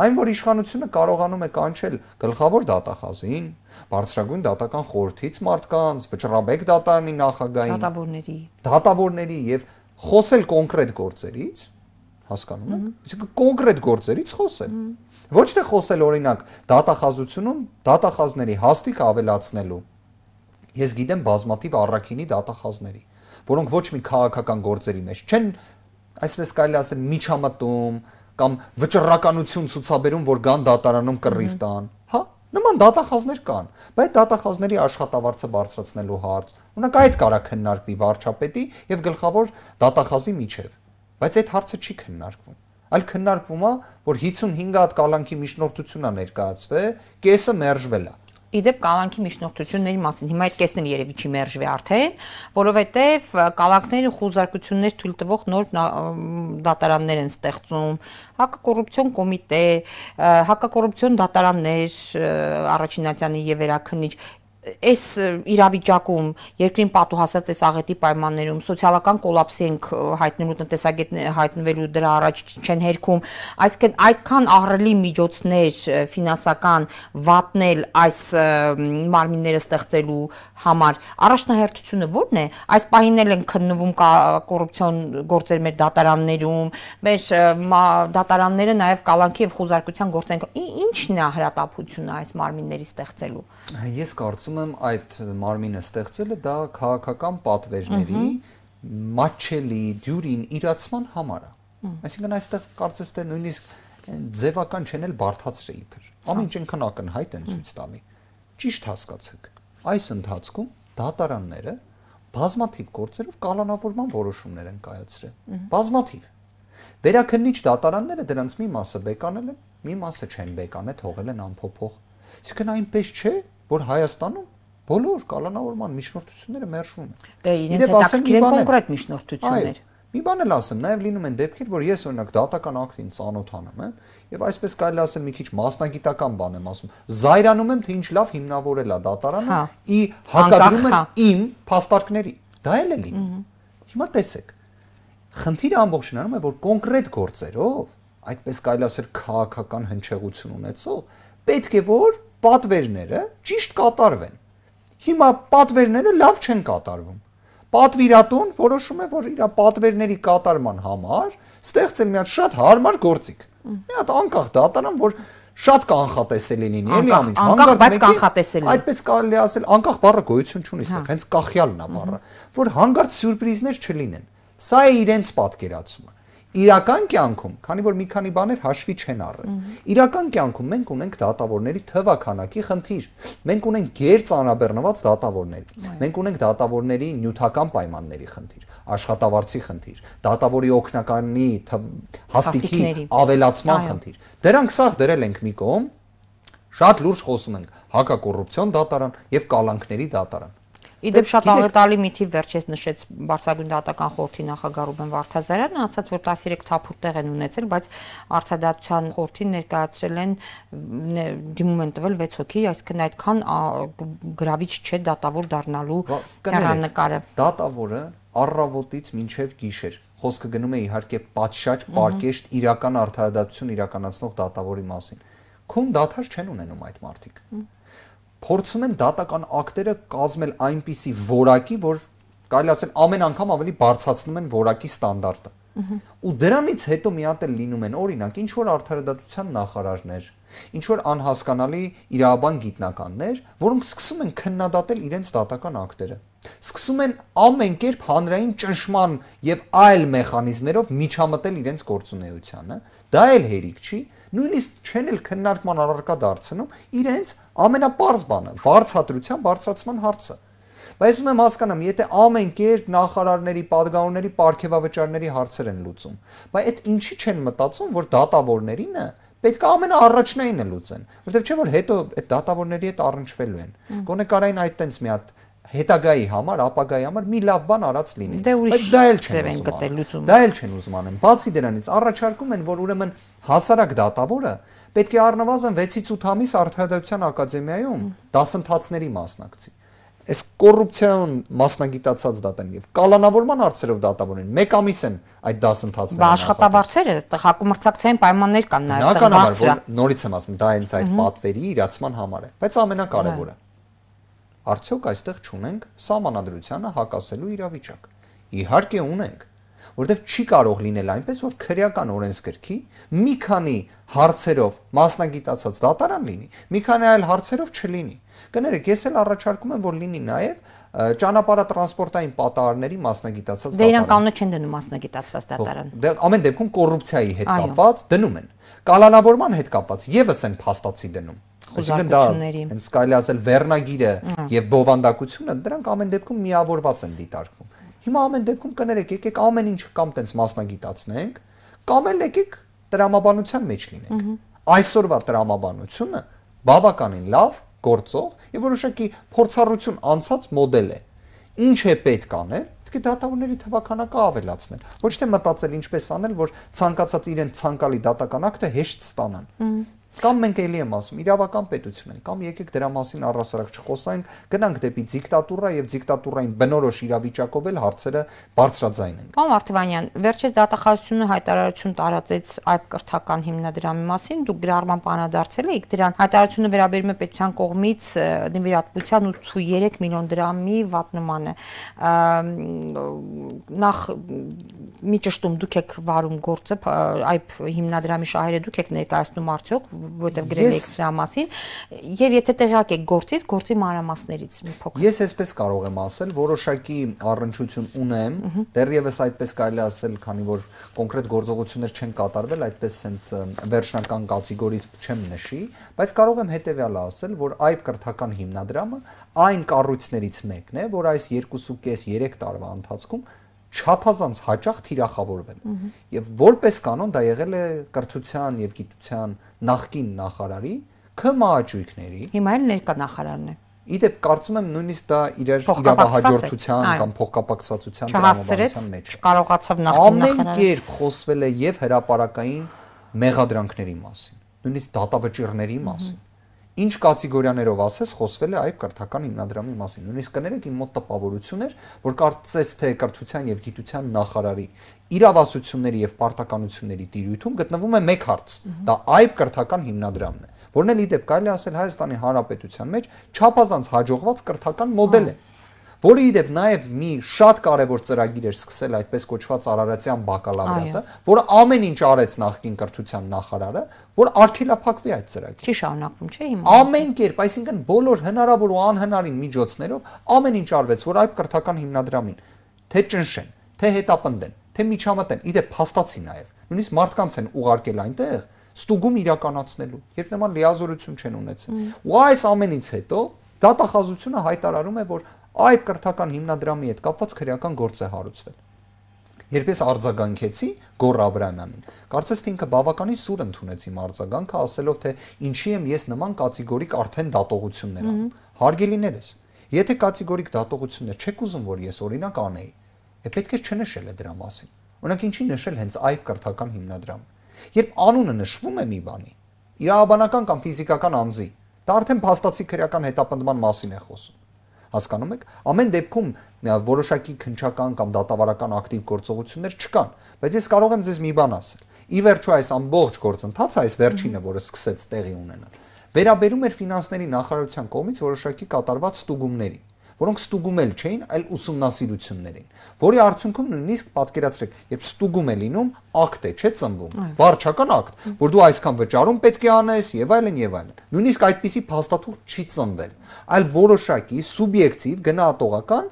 Այն որ իշխանությունը կարողանում է կանչել գլխավոր դատախազին, բարձրագույն դատական խորհրդից մարդկանց, վճռաբեկ դատարանի նախագահին, դատավորների, դատավորների եւ խոսել կոնկրետ գործերից, հասկանում եք, այսինքն կոնկրետ գործերից խոսել։ Ոչ թե խոսել օրինակ դատախազությունում դատախազների հաստիկ ավելացնելու Ես գիտեմ բազմաթիվ առաքինի դատախազների, որոնք ոչ մի քաղաքական գործերի մեջ չեն, այսպես կարելի ասել, միջամտում կամ վճռականություն ցուցաբերում, որ գան դատարանում կռիվ տան։ Հա, նման դատախազներ կան, բայց դատախազների աշխատավարձը բարձրացնելու հարց, ունենք այդ կարա քննարկվի վարչապետի եւ գլխավոր դատախազի միջև, բայց այդ հարցը չի քննարկվում այլ քննարկվում է, որ 55 հատ կալանքի միջնորդությունա ներկայացվել, կեսը մերժվել է։ Իդեպ կալանքի միջնորդությունների մասին հիմա այդ կեսն էլ երևի չի մերժվի արդեն, որովհետև կալանքների խոզարկություններ թույլ տվող նոր դատարաններ են ստեղծում, հակակոռուպցիոն կոմիտե, հակակոռուպցիոն դատարաններ, առաջինացյանի եւ վերաքննիչ այս իրավիճակում երկրին պատուհասած այս աղետի պայմաններում սոցիալական կոլապսի ենք հայտնելու տնտեսագետ հայտնվելու դրա առաջ չեն հերքում այսինքն այդքան ահռելի միջոցներ ֆինանսական վատնել այս մարմինները ստեղծելու համար առաջնահերթությունը ո՞րն է այս պահին էլ են քննվում կոռուպցիոն գործեր մեր դատարաններում մեր դատարանները նաև կալանքի եւ խոզարկության գործեն ինչն է հրատապությունը այս մարմինների ստեղծելու ես կարծում կարծում եմ այդ մարմինը ստեղծելը դա քաղաքական պատվերների մաչելի դյուրին իրացման համար է։ Այսինքն այստեղ կարծես թե նույնիսկ ձևական չեն էլ բարթացրե իբր։ Ամեն ինչ ինքն ակնհայտ են ցույց տալի։ Ճիշտ հասկացեք։ Այս ընթացքում դատարանները բազմաթիվ գործերով կալանավորման որոշումներ են կայացրել։ Բազմաթիվ։ Վերաքննիչ դատարանները դրանց մի մասը բեկանել են, մի մասը չեն բեկանը թողել են անփոփոխ։ Իսկն այնպես չէ, որ Հայաստանում բոլոր կալանավորման միջնորդությունները մերժվում են։ Դե իրենց հետաքրքիր կոնկրետ միջնորդություններ։ Մի բան էլ ասեմ, նաև լինում են դեպքեր, որ ես օրինակ դատական ակտին ծանոթանում եմ, եւ այսպես կարելի ասել մի քիչ մասնագիտական բան եմ ասում։ Զայրանում եմ, թե ինչ լավ հիմնավորել է դատարանը, հա, ի հակադրում են հա։ իմ փաստարկների։ Դա էլ է լինում։ Հիմա տեսեք։ Խնդիրը ամբողջն անում է, որ կոնկրետ գործերով, այդպես կարելի ասել քաղաքական հնչեղություն ունեցող, պետք է որ պատվերները ճիշտ կատարվեն։ Հիմա պատվերները լավ չեն կատարվում։ Պատվիրատուն որոշում է, որ իր պատվերների կատարման համար ստեղծել մի հատ շատ հարմար գործիք։ Մի հատ անկախ դատարան, որ շատ կանխատեսելի լինի, էլի ամիջ, հանգարտ բայց կանխատեսելի։ Այդպես կարելի ասել, անկախ բառը գոյություն չունի, հա։ հենց կախյալն է բառը, որ հանգարտ սյուրպրիզներ չլինեն։ Սա է իրենց պատկերացումը իրական կյանքում, քանի որ մի քանի բաներ հաշվի չեն առել։ Իրական կյանքում մենք ունենք դատավորների թվականակի խնդիր։ Մենք ունենք ģերծ անաբեռնված դատավորներ։ Մենք ունենք դատավորների նյութական պայմանների խնդիր, աշխատավարձի խնդիր, դատավորի օկնականի հաստիքի ավելացման խնդիր։ Դրանք սաղ դրել ենք մի կողմ, շատ լուրջ խոսում ենք հակակոռուպցիոն դատարան եւ կալանքների դատարան։ Իդեպ շատ աղետալի միթի վերջես նշեց Բարսագույն դատական խորհրդի նախագահ Ռուբեն Վարդազարյանը, ասաց, որ 13 թափուր տեղ են ունեցել, բայց արտադատության խորհրդին ներկայացրել են դիմում են տվել 6 հոգի, այսինքն այդքան գրավիչ չէ դատավոր դառնալու հեռանկարը։ Դատավորը առավոտից մինչև գիշեր խոսքը գնում է իհարկե պատշաճ, պարկեշտ իրական արդարադատություն իրականացնող դատավորի մասին։ Քուն դաթար չեն ունենում այդ մարդիկ փորձում են դատական ակտերը կազմել այնպիսի որակի, որ կարելի ասել ամեն անգամ ավելի բարձրացնում են որակի ստանդարտը։ Ու դրանից հետո մի հատ էլ լինում են օրինակ ինչ որ արդարադատության նախարարներ, ինչ որ անհասկանալի իրավաբան գիտնականներ, որոնք սկսում են քննադատել իրենց դատական ակտերը։ Սկսում են ամեն կերպ հանրային ճնշման եւ այլ մեխանիզմերով միջամտել իրենց գործունեությանը։ Դա էլ հերիք չի, նույնիսկ չեն էլ քննարկման առարկա դարձնում իրենց ամենապարզ բանը՝ վարչատրության բարձրացման հարցը։ Բայց ուզում եմ հասկանամ, եթե ամեն կերպ նախարարների, падգաունների, ապարքեվավճարների հարցեր են լուծում, բայց այդ ինչի չեն մտածում, որ դատավորներինը պետք է ամենաառաջնայինը լուծեն, որովհետև չէ որ հետո այդ դատավորների հետ առնչվելու են։ Գոնե կարային այդ տենց մի հատ հետագայի համար, ապագայի համար մի լավ բան արած լինի։ դե Բայց դա էլ չեն ուզում։ Դա էլ չեն ուզում անեն։ Բացի դրանից առաջարկում են, որ ուրեմն հասարակ դատավորը պետք է առնվազն 6-ից 8 ամիս Արդարադատության ակադեմիայում դասընթացների մասնակցի այս կոռուպցիան մասնագիտացած դատան եւ կալանավորման հարցերով դատավոր են 1 ամիս են այդ դասընթացները Բա աշխատավարձերը հակոմրցակցային պայմաններ կան նաեւ դրված։ Բնականաբար որ նորից եմ ասում, դա հենց այդ պատվերի իրացման համար է, բայց ամենակարևորը հա։ Արդյոք այստեղ չունենք սահմանադրությանը հակասելու իրավիճակ։ Իհարկե ունենք, որտեղ չի կարող լինել այնպես, որ քրեական օրենսգրքի մի քանի հարցերով մասնագիտացած դատարան լինի, մի քանի այլ հարցերով չլինի։ Կներեք, ես էլ առաջարկում եմ, որ լինի նաև ճանապարհատրանսպորտային պատահարների մասնագիտացած դե դատարան։ Դե իրենք կանոնը չեն դնում մասնագիտացված դատարան։ Դե ամեն դեպքում կոռուպցիայի հետ կապված դնում են։ Կալանավորման հետ կապված եւս են փաստացի դնում Այսինքն դա հենց կարելի ասել վերնագիրը հա։ եւ բովանդակությունը դրանք ամեն դեպքում միավորված են դիտարկվում։ Հիմա ամեն դեպքում կներեք, եկեք ամեն ինչ կամ տենց մասնագիտացնենք, կամ էլ եկեք տրամաբանության մեջ լինենք։ Այսօրվա տրամաբանությունը բավականին լավ գործող եւ որոշակի փորձառություն անցած մոդել է։ Ինչ է պետք անել, պետք է դատավորների թվականակը ավելացնել։ Ոչ թե մտածել ինչպես անել, որ ցանկացած իրեն ցանկալի դատական ակտը հեշտ ստանան։ Կամ մենք ելի եմ ասում, իրավական պետություն ենք, կամ եկեք դրա մասին առասարակ չխոսենք, գնանք դեպի դիկտատուրա եւ դիկտատուրային բնորոշ իրավիճակով էլ հարցերը բարձրաձայնենք։ Պարոն Արթևանյան, վերջերս դատախազությունը հայտարարություն տարածեց այդ կրթական հիմնադրամի մասին, դուք գրառման բանադարձել եք դրան։ Հայտարարությունը վերաբերում է պետության կողմից նվիրատվության 83 միլիոն դրամի վատնմանը։ Նախ մի ճշտում դուք եք վարում գործը, այդ հիմնադրամի շահերը դուք եք ներկայացնում արդյոք որտեղ գրել եք սրա մասին, եւ եթե տեղյակ եք գործից, գործի մանրամասներից մի փոքր։ Ես այսպես կարող եմ ասել, որոշակի առնչություն ունեմ, դեռևս այդպես կարելի ասել, քանի որ կոնկրետ գործողություններ չեն կատարվել, այդպես սենց վերջնական կատեգորի չեմ նշի, բայց կարող եմ հետեւյալը ասել, որ այդ կրթական հիմնադրամը այն կառույցներից մեկն է, որ այս 2.5-3 տարվա ընթացքում չափազանց հաճախ թիրախավորվել։ Եվ որպես կանոն դա եղել է կրթության եւ գիտության նախկին նախարարի ԿՄԱ-ճույքների։ Հիմա էլ ներկա նախարարն է։ Իդեպ կարծում եմ նույնիսկ դա իրար իրավահաջորդության կամ փոխկապակցվածության դրամաբանության մեջ կարողացավ նախկին նախարարը։ Ամեն կերպ խոսվել է եւ հրաապարակային մեղադրանքների մասին, նույնիսկ դատավճիռների մասին ինչ կատեգորիաներով ասես, խոսվել է այդ կրթական հիմնադրամի մասին։ Նույնիսկ կներեք իմ մոտ տպավորություն էր, որ կարծես թե կրթության եւ գիտության նախարարի իրավասությունների եւ պարտականությունների տիրույթում գտնվում է մեկ հարց։ Դա այդ կրթական հիմնադրամն է, որն էլ ի դեպ կարելի ասել Հայաստանի Հանրապետության մեջ չափազանց հաջողված կրթական մոդել է։ Ա, որը ի դեպ նաև մի շատ կարևոր ծրագիր էր սկսել այդպես կոչված Արարատյան բակալավրատը, որը ամեն ինչ արեց նախկին կրթության նախարարը, որ արքելափակվի այդ ծրագիրը։ Չի շարունակվում, չէ՞ հիմա։ Ամեն կերպ, այսինքն բոլոր հնարավոր ու անհնարին միջոցներով ամեն ինչ արվեց, որ այդ կրթական հիմնադրամին թե ճնշեն, թե հետապնդեն, թե միջամտեն, ի դեպ փաստացի նաև։ Նույնիսկ մարդկանց են ուղարկել այնտեղ ստուգում իրականացնելու, երբ նման լիազորություն չեն ունեցել։ Ու այս ամենից հետո դատախազությունը հայտարարում է, որ Այդ կրթական հիմնադրամի հետ կապված քրեական գործ է հարուցվել։ Երբ ես արձագանքեցի Գոռ Աբրահամյանին, կարծես թե ինքը բավականին սուր ընդունեց իմ արձագանքը, ասելով թե ինչի եմ ես նման կատեգորիկ արդեն դատողություններ անում։ Հարգելիներս, եթե կատեգորիկ դատողություններ չեք ուզում, որ ես օրինակ անեի, է պետք է չնշել է դրա մասին։ Օրինակ ինչի նշել հենց այդ կրթական հիմնադրամը։ Երբ անունը նշվում է մի բանի, իրավաբանական կամ ֆիզիկական անձի, դա արդեն փաստացի քրեական հետապնդման մասին է խոսում հասկանում եք ամեն դեպքում որոշակի քնչական կամ դատավարական ակտիվ գործողություններ չկան բայց ես կարող եմ ձեզ մի բան ասել ի վերջո այս ամբողջ գործընթացը այս վերջինը որը սկսեց տեղի ունենալ վերաբերում էր ֆինանսների նախարարության կողմից որոշակի կատարված ստուգումների որոնք ստուգում էլ չէին, այլ ուսումնասիրություններին, որի արդյունքում նույնիսկ պատկերացրեք, երբ ստուգում է լինում, ակտ է, չէ ծնվում, վարչական ակտ, որ դու այսքան վճարում պետք է անես եւ այլն եւ այլն։ Նույնիսկ այդպիսի փաստաթուղթ չի ծնվել, այլ որոշակի սուբյեկտիվ գնահատողական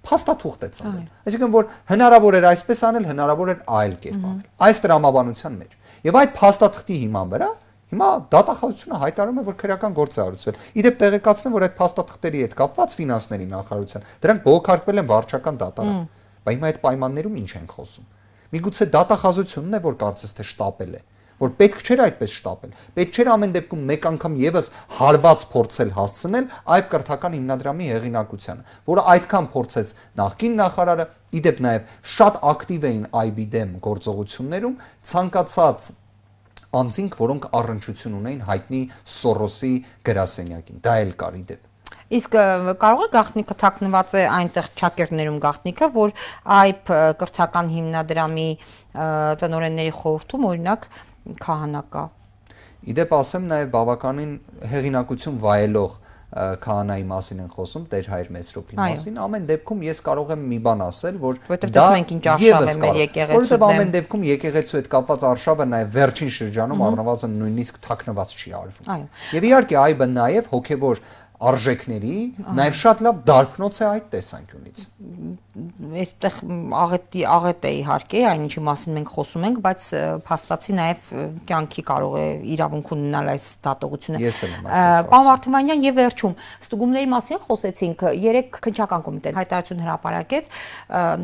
փաստաթուղթ է ցանել։ Այսինքն որ հնարավոր էր այսպես անել, հնարավոր էր այլ կերպ անել։ Այս տրամաբանության մեջ։ Եվ այդ փաստաթղթի հիման վրա Հիմա դատախազությունը հայտարարում է, որ քրեական գործ է արուցվել։ Իդեպ տեղեկացնեմ, որ այդ փաստաթղթերի հետ կապված ֆինանսների նախարարության դրանք բողոքարկվել են վարչական դատարան։ Բայց հիմա այդ պայմաններում ինչ ենք խոսում։ Միգուցե դատախազությունն է, որ կարծես թե շտապել է, որ պետք չէր այդպես շտապել։ Պետք չէր ամեն դեպքում մեկ անգամ եւս հարված փորձել հասցնել այդ կրթական հիմնադրամի հեղինակությանը, որը այդքան փորձեց նախկին նախարարը, իդեպ նաեւ շատ ակտիվ էին IB դեմ գործողություններում, ցանկացած անձինք, որոնք առնչություն ունեին հայտնի Սորոսի գրասենյակին։ Դա էլ կարի դեպք։ Իսկ կարող է գաղտնիքը թաքնված է այնտեղ ճակերներում գաղտնիքը, որ այբ կրթական հիմնադրամի տնօրենների խորհրդում օրինակ քահանակա։ Իդեպ ասեմ նաև բավականին հեղինակություն վայելող քահանայի մասին են խոսում, Տեր Հայր Մեծրոպի մասին, ամեն դեպքում ես կարող եմ մի բան ասել, որ դա եւս կարող է եկեղեցու դեմ։ Որովհետեւ ամեն դեպքում եկեղեցու հետ կապված արշավը նաև վերջին շրջանում առնվազն նույնիսկ թաքնված չի արվում։ Եվ իհարկե այբը նաև հոգեվոր արժեքների, նաև շատ լավ դարբնոց է այդ տեսանկյունից։ Այստեղ աղետի աղետ է իհարկե, այն ինչի մասին մենք խոսում ենք, բայց փաստացի նաև կյանքի կարող է իրավունք ունենալ այս դատողությունը։ Ես եմ ասում։ Պարոն Վարդմանյան եւ վերջում ստուգումների մասին խոսեցինք, երեք քնչական կոմիտեն հայտարարություն հրապարակեց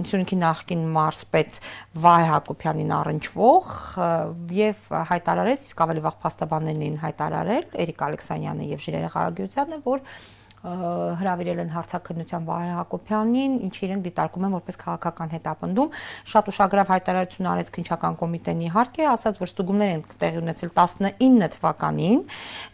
Սյունիքի նախկին մարսպետ Վայ Հակոբյանին առնչվող եւ հայտարարեց, իսկ ավելի վաղ փաստաբաններն էին հայտարարել Էրիկ Ալեքսանյանը եւ Ժիրերը Ղարագյուզյանը, որ հրավիրել են հարցակնության Վահե Հակոբյանին, ինչը իրենք դիտարկում են որպես քաղաքական հետապնդում։ Շատ ուշագրավ հայտարարություն արեց քնչական կոմիտեն իհարկե, ասաց, որ ստուգումներ են տեղի ունեցել 19 թվականին,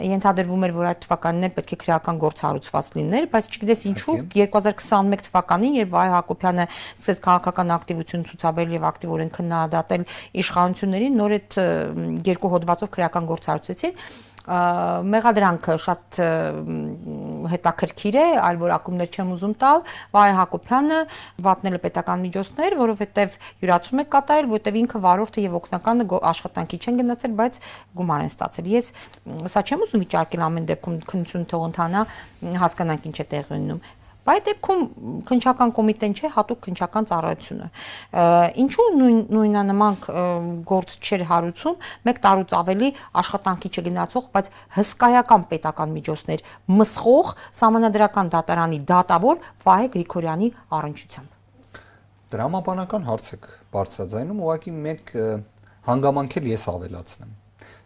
ենթադրվում էր, որ այդ թվականներ պետք է քրեական գործ հարուցված լիներ, բայց չգիտես ինչու 2021 թվականին, երբ Վահե Հակոբյանը սկսեց քաղաքական ակտիվություն ցուցաբերել եւ ակտիվորեն քննադատել իշխանություններին, նոր այդ երկու հոդվածով քրեական գործ հարուցեցին մեղադրանքը շատ հետաքրքիր է, այլ որակումներ չեմ ուզում տալ։ Վայ Հակոբյանը վատնել է պետական միջոցներ, որովհետև յուրացում է կատարել, որտեվ ինքը վարորդը եւ օկնականը աշխատանքի չեն գնացել, բայց գումար են ստացել։ Ես սա չեմ ուզում իճարկել ամեն դեպքում քննություն թող ընթանա, հասկանանք ինչ է տեղի ունենում։ Բայց դեպքում քնչական կոմիտեն չէ հատուկ քնչական ծառայությունը։ Ինչու նույն նույնանման գործ չէր հարուցում մեկ տարուց ավելի աշխատանքի չգնացող, բայց հսկայական պետական միջոցներ մսխող համանդրական դատարանի դատավոր Վահե Գրիգորյանի առնչությամբ։ Դրամաբանական հարց եք բարձրաձայնում, ուղղակի մեկ հանգամանք էլ ես ավելացնեմ։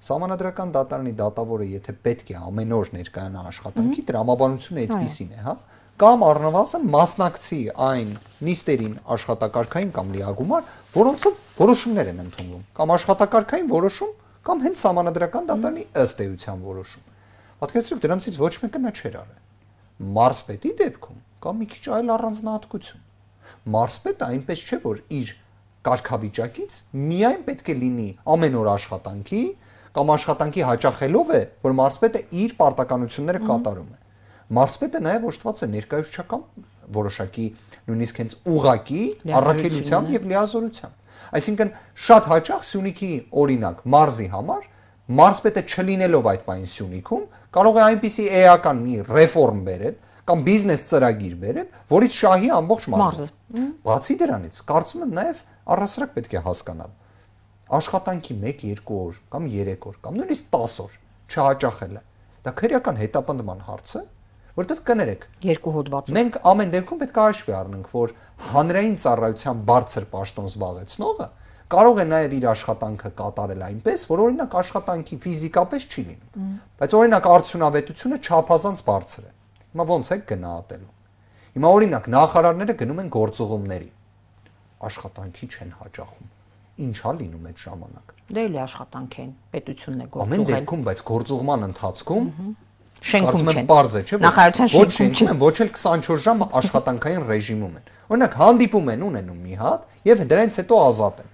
Համանդրական դատարանի դատավորը եթե պետք է ամեն օր ներկայանա աշխատանքի, դրամաբանությունը այդպեսին է, հա՞ կամ առնվազն մասնակցի այն նիստերին աշխատակարգային կամ լիագումար, որոնցով որոշումներ են ընդունվում, կամ աշխատակարգային որոշում, կամ հենց համանդրական դատարանի ըստ էության որոշում։ Պատկերացրեք դրանցից ոչ մեկը նա չէր արել։ Մարսպետի դեպքում կա մի քիչ այլ առանձնահատկություն։ Մարսպետը այնպես չէ, որ իր կարգավիճակից միայն պետք է լինի ամեն օր աշխատանքի կամ աշխատանքի հաճախելով է, որ մարսպետը իր պարտականությունները կատարում է Մարսպետը նաև ոչտված է ներկայացուցչական որոշակի նույնիսկ հենց ուղակի առաքելությամբ հա։ եւ լիազորությամբ։ Այսինքն շատ հաճախ Սյունիքի օրինակ մարզի համար մարզպետը չլինելով այդ պայն Սյունիքում կարող է այնպիսի էական մի ռեֆորմ բերել կամ բիզնես ծրագիր բերել, որից շահի ամբողջ մարզը։ Բացի դրանից, կարծում եմ նաև առասարակ պետք է հասկանալ աշխատանքի 1-2 օր կամ 3 օր կամ նույնիսկ 10 օր չհաճախելը։ Դա քրեական հետապնդման հարց է, որովհետև կներեք երկու հոդվածով մենք ամեն դեպքում պետք է հաշվի առնենք որ հանրային ծառայության բարձր պաշտոն զբաղեցնողը կարող է նաև իր աշխատանքը կատարել այնպես, որ օրինակ աշխատանքի ֆիզիկապես չի լինում։ Բայց օրինակ արդյունավետությունը չափազանց բարձր է։ Հիմա ո՞նց է գնահատելու։ Հիմա օրինակ նախարարները գնում են գործողումների։ Աշխատանքի չեն հաճախում։ Ինչա լինում այդ ժամանակ։ Դե էլի աշխատանք են, պետությունն է գործողել։ Ամեն դեպքում, բայց գործողման ընթացքում շենքում չեն։ Պարզ է, չէ՞, նախարարության շենքում չեն, ոչ էլ 24 ժամ աշխատանքային ռեժիմում են։ Օրինակ հանդիպում են ունենում մի հատ եւ դրանից հետո ազատ են։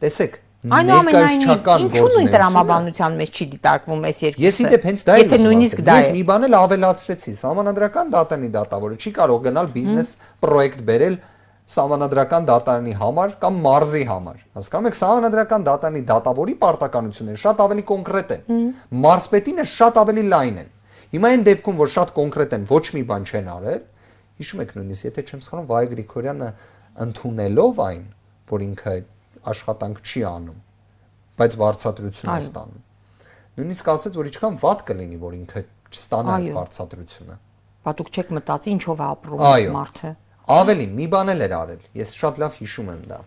Տեսեք, ներկայացչական գործունեությունը ինչու նույն դրամաբանության հա։ մեջ չի դիտարկվում այս երկուսը։ Ես իդեպ հենց դա եմ։ Եթե նույնիսկ դա է։ Ես մի բան էլ ավելացրեցի, համանadrական դատարանի դատավորը չի կարող գնալ բիզնես պրոյեկտ բերել համանadrական դատարանի համար կամ մարզի համար։ Հասկանում եք, համանadrական դատարանի դատավորի պարտականությունները շատ ավելի կոնկրետ են։ Մարզպետինը շատ ավելի լայն են։ Հիմա այն դեպքում, որ շատ կոնկրետ են, ոչ մի բան չեն արել, հիշում եք նույնիսկ, եթե չեմ սխալվում, Վահե Գրիգորյանը ընդունելով այն, որ ինքը աշխատանք չի անում, բայց վարչատրություն է ստանում։ Նույնիսկ ասաց, որ ինչքան վատ կլինի, որ ինքը չստանա այդ վարչատրությունը։ Պատուկ չեք մտածի, ինչով է ապրում մարդը։ Ավելին, մի բան էլ էր արել։ Ես շատ լավ հիշում եմ դա։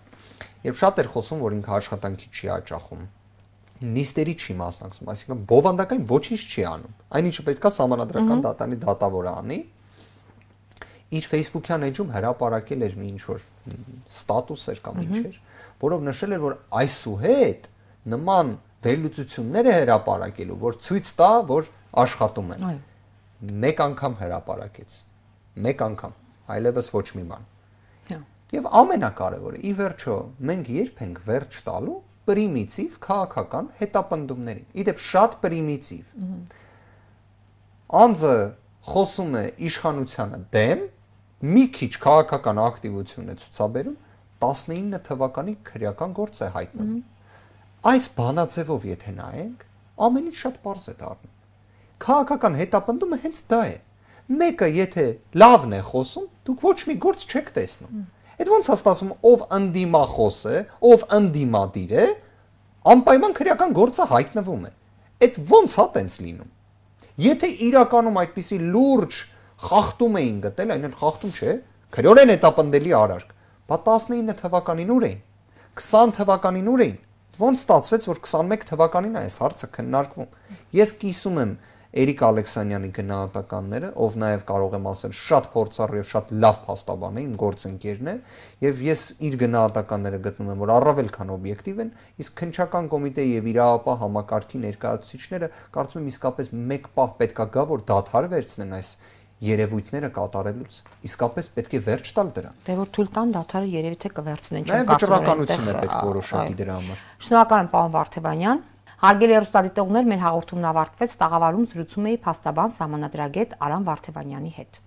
Երբ շատ էր խոսում, որ ինքը աշխատանքի չի աճախում, նիստերի չի մասնակցում, այսինքն բովանդակային ոչինչ չի անում։ Այնինչը պետքա համանadrական դատանի դատավորը անի։ Իր Facebook-յան էջում հրապարակել էր մի ինչ-որ ստատուս էր կամ ինչ էր, որով նշել էր, որ այսուհետ նման վերլուծությունները հրապարակելու, որ ցույց տա, որ աշխատում են։ Մեկ անգամ հրապարակեց։ Մեկ անգամ, այլևս ոչ մի բան։ հա։ Եվ ամենակարևորը, ի վերջո, մենք երբ ենք վերջ տալու պրիմիտիվ քաղաքական հետապնդումներին։ Իդեպ շատ պրիմիտիվ։ Անձը խոսում է իշխանությանը դեմ, մի քիչ քաղաքական ակտիվություն է ցուցաբերում, 19 թվականի քրեական գործ է հայտնում։ Այս բանաձևով եթե նայենք, ամեն ինչ շատ པարզ է դառնում։ Քաղաքական հետապնդումը հենց դա է։ Մեկը եթե լավն է խոսում, դուք ոչ մի գործ չեք տեսնում։ mm -hmm Այդ ոնց է ստացվում, ով ընդդիմախոս է, ով ընդդիմադիր է, անպայման քրեական գործը հայտնվում է։ Այդ ոնց է տենց լինում։ Եթե իրականում այդպիսի լուրջ խախտում էին գտել, այն էլ խախտում չէ, քրեորեն հետապնդելի արարք, բա 19 թվականին ուր էին, 20 թվականին ուր էին։ Ոնց ստացվեց, որ 21 թվականին է այս հարցը քննարկվում։ Ես կիսում եմ, եմ Էրիկ Ալեքսանյանի գնահատականները, ով նաև կարող եմ ասել շատ փորձառու եւ շատ լավ փաստաբան է, իմ գործընկերն է, եւ ես իր գնահատականները գտնում եմ, որ առավել քան օբյեկտիվ են, իսկ քնչական կոմիտեի եւ իրավապահ համակարգի ներկայացուցիչները կարծում եմ իսկապես մեկ պահ պետքա գա, որ դադար վերցնեն այս երևույթները կատարելուց իսկապես պետք է վերջ տալ դրան։ Դե որ թույլ տան դաթարը երևի թե կվերցնեն չկարծում։ Նաև վճռականություն է պետք որոշակի դրա համար։ Շնորհակալ եմ պարոն Վարդեվանյան։ Հարգելի հեռուստադիտողներ, մեր հաղորդումն ավարտվեց, տաղավարում զրուցում էի փաստաբան Սամանադրագետ Արամ Վարդևանյանի հետ։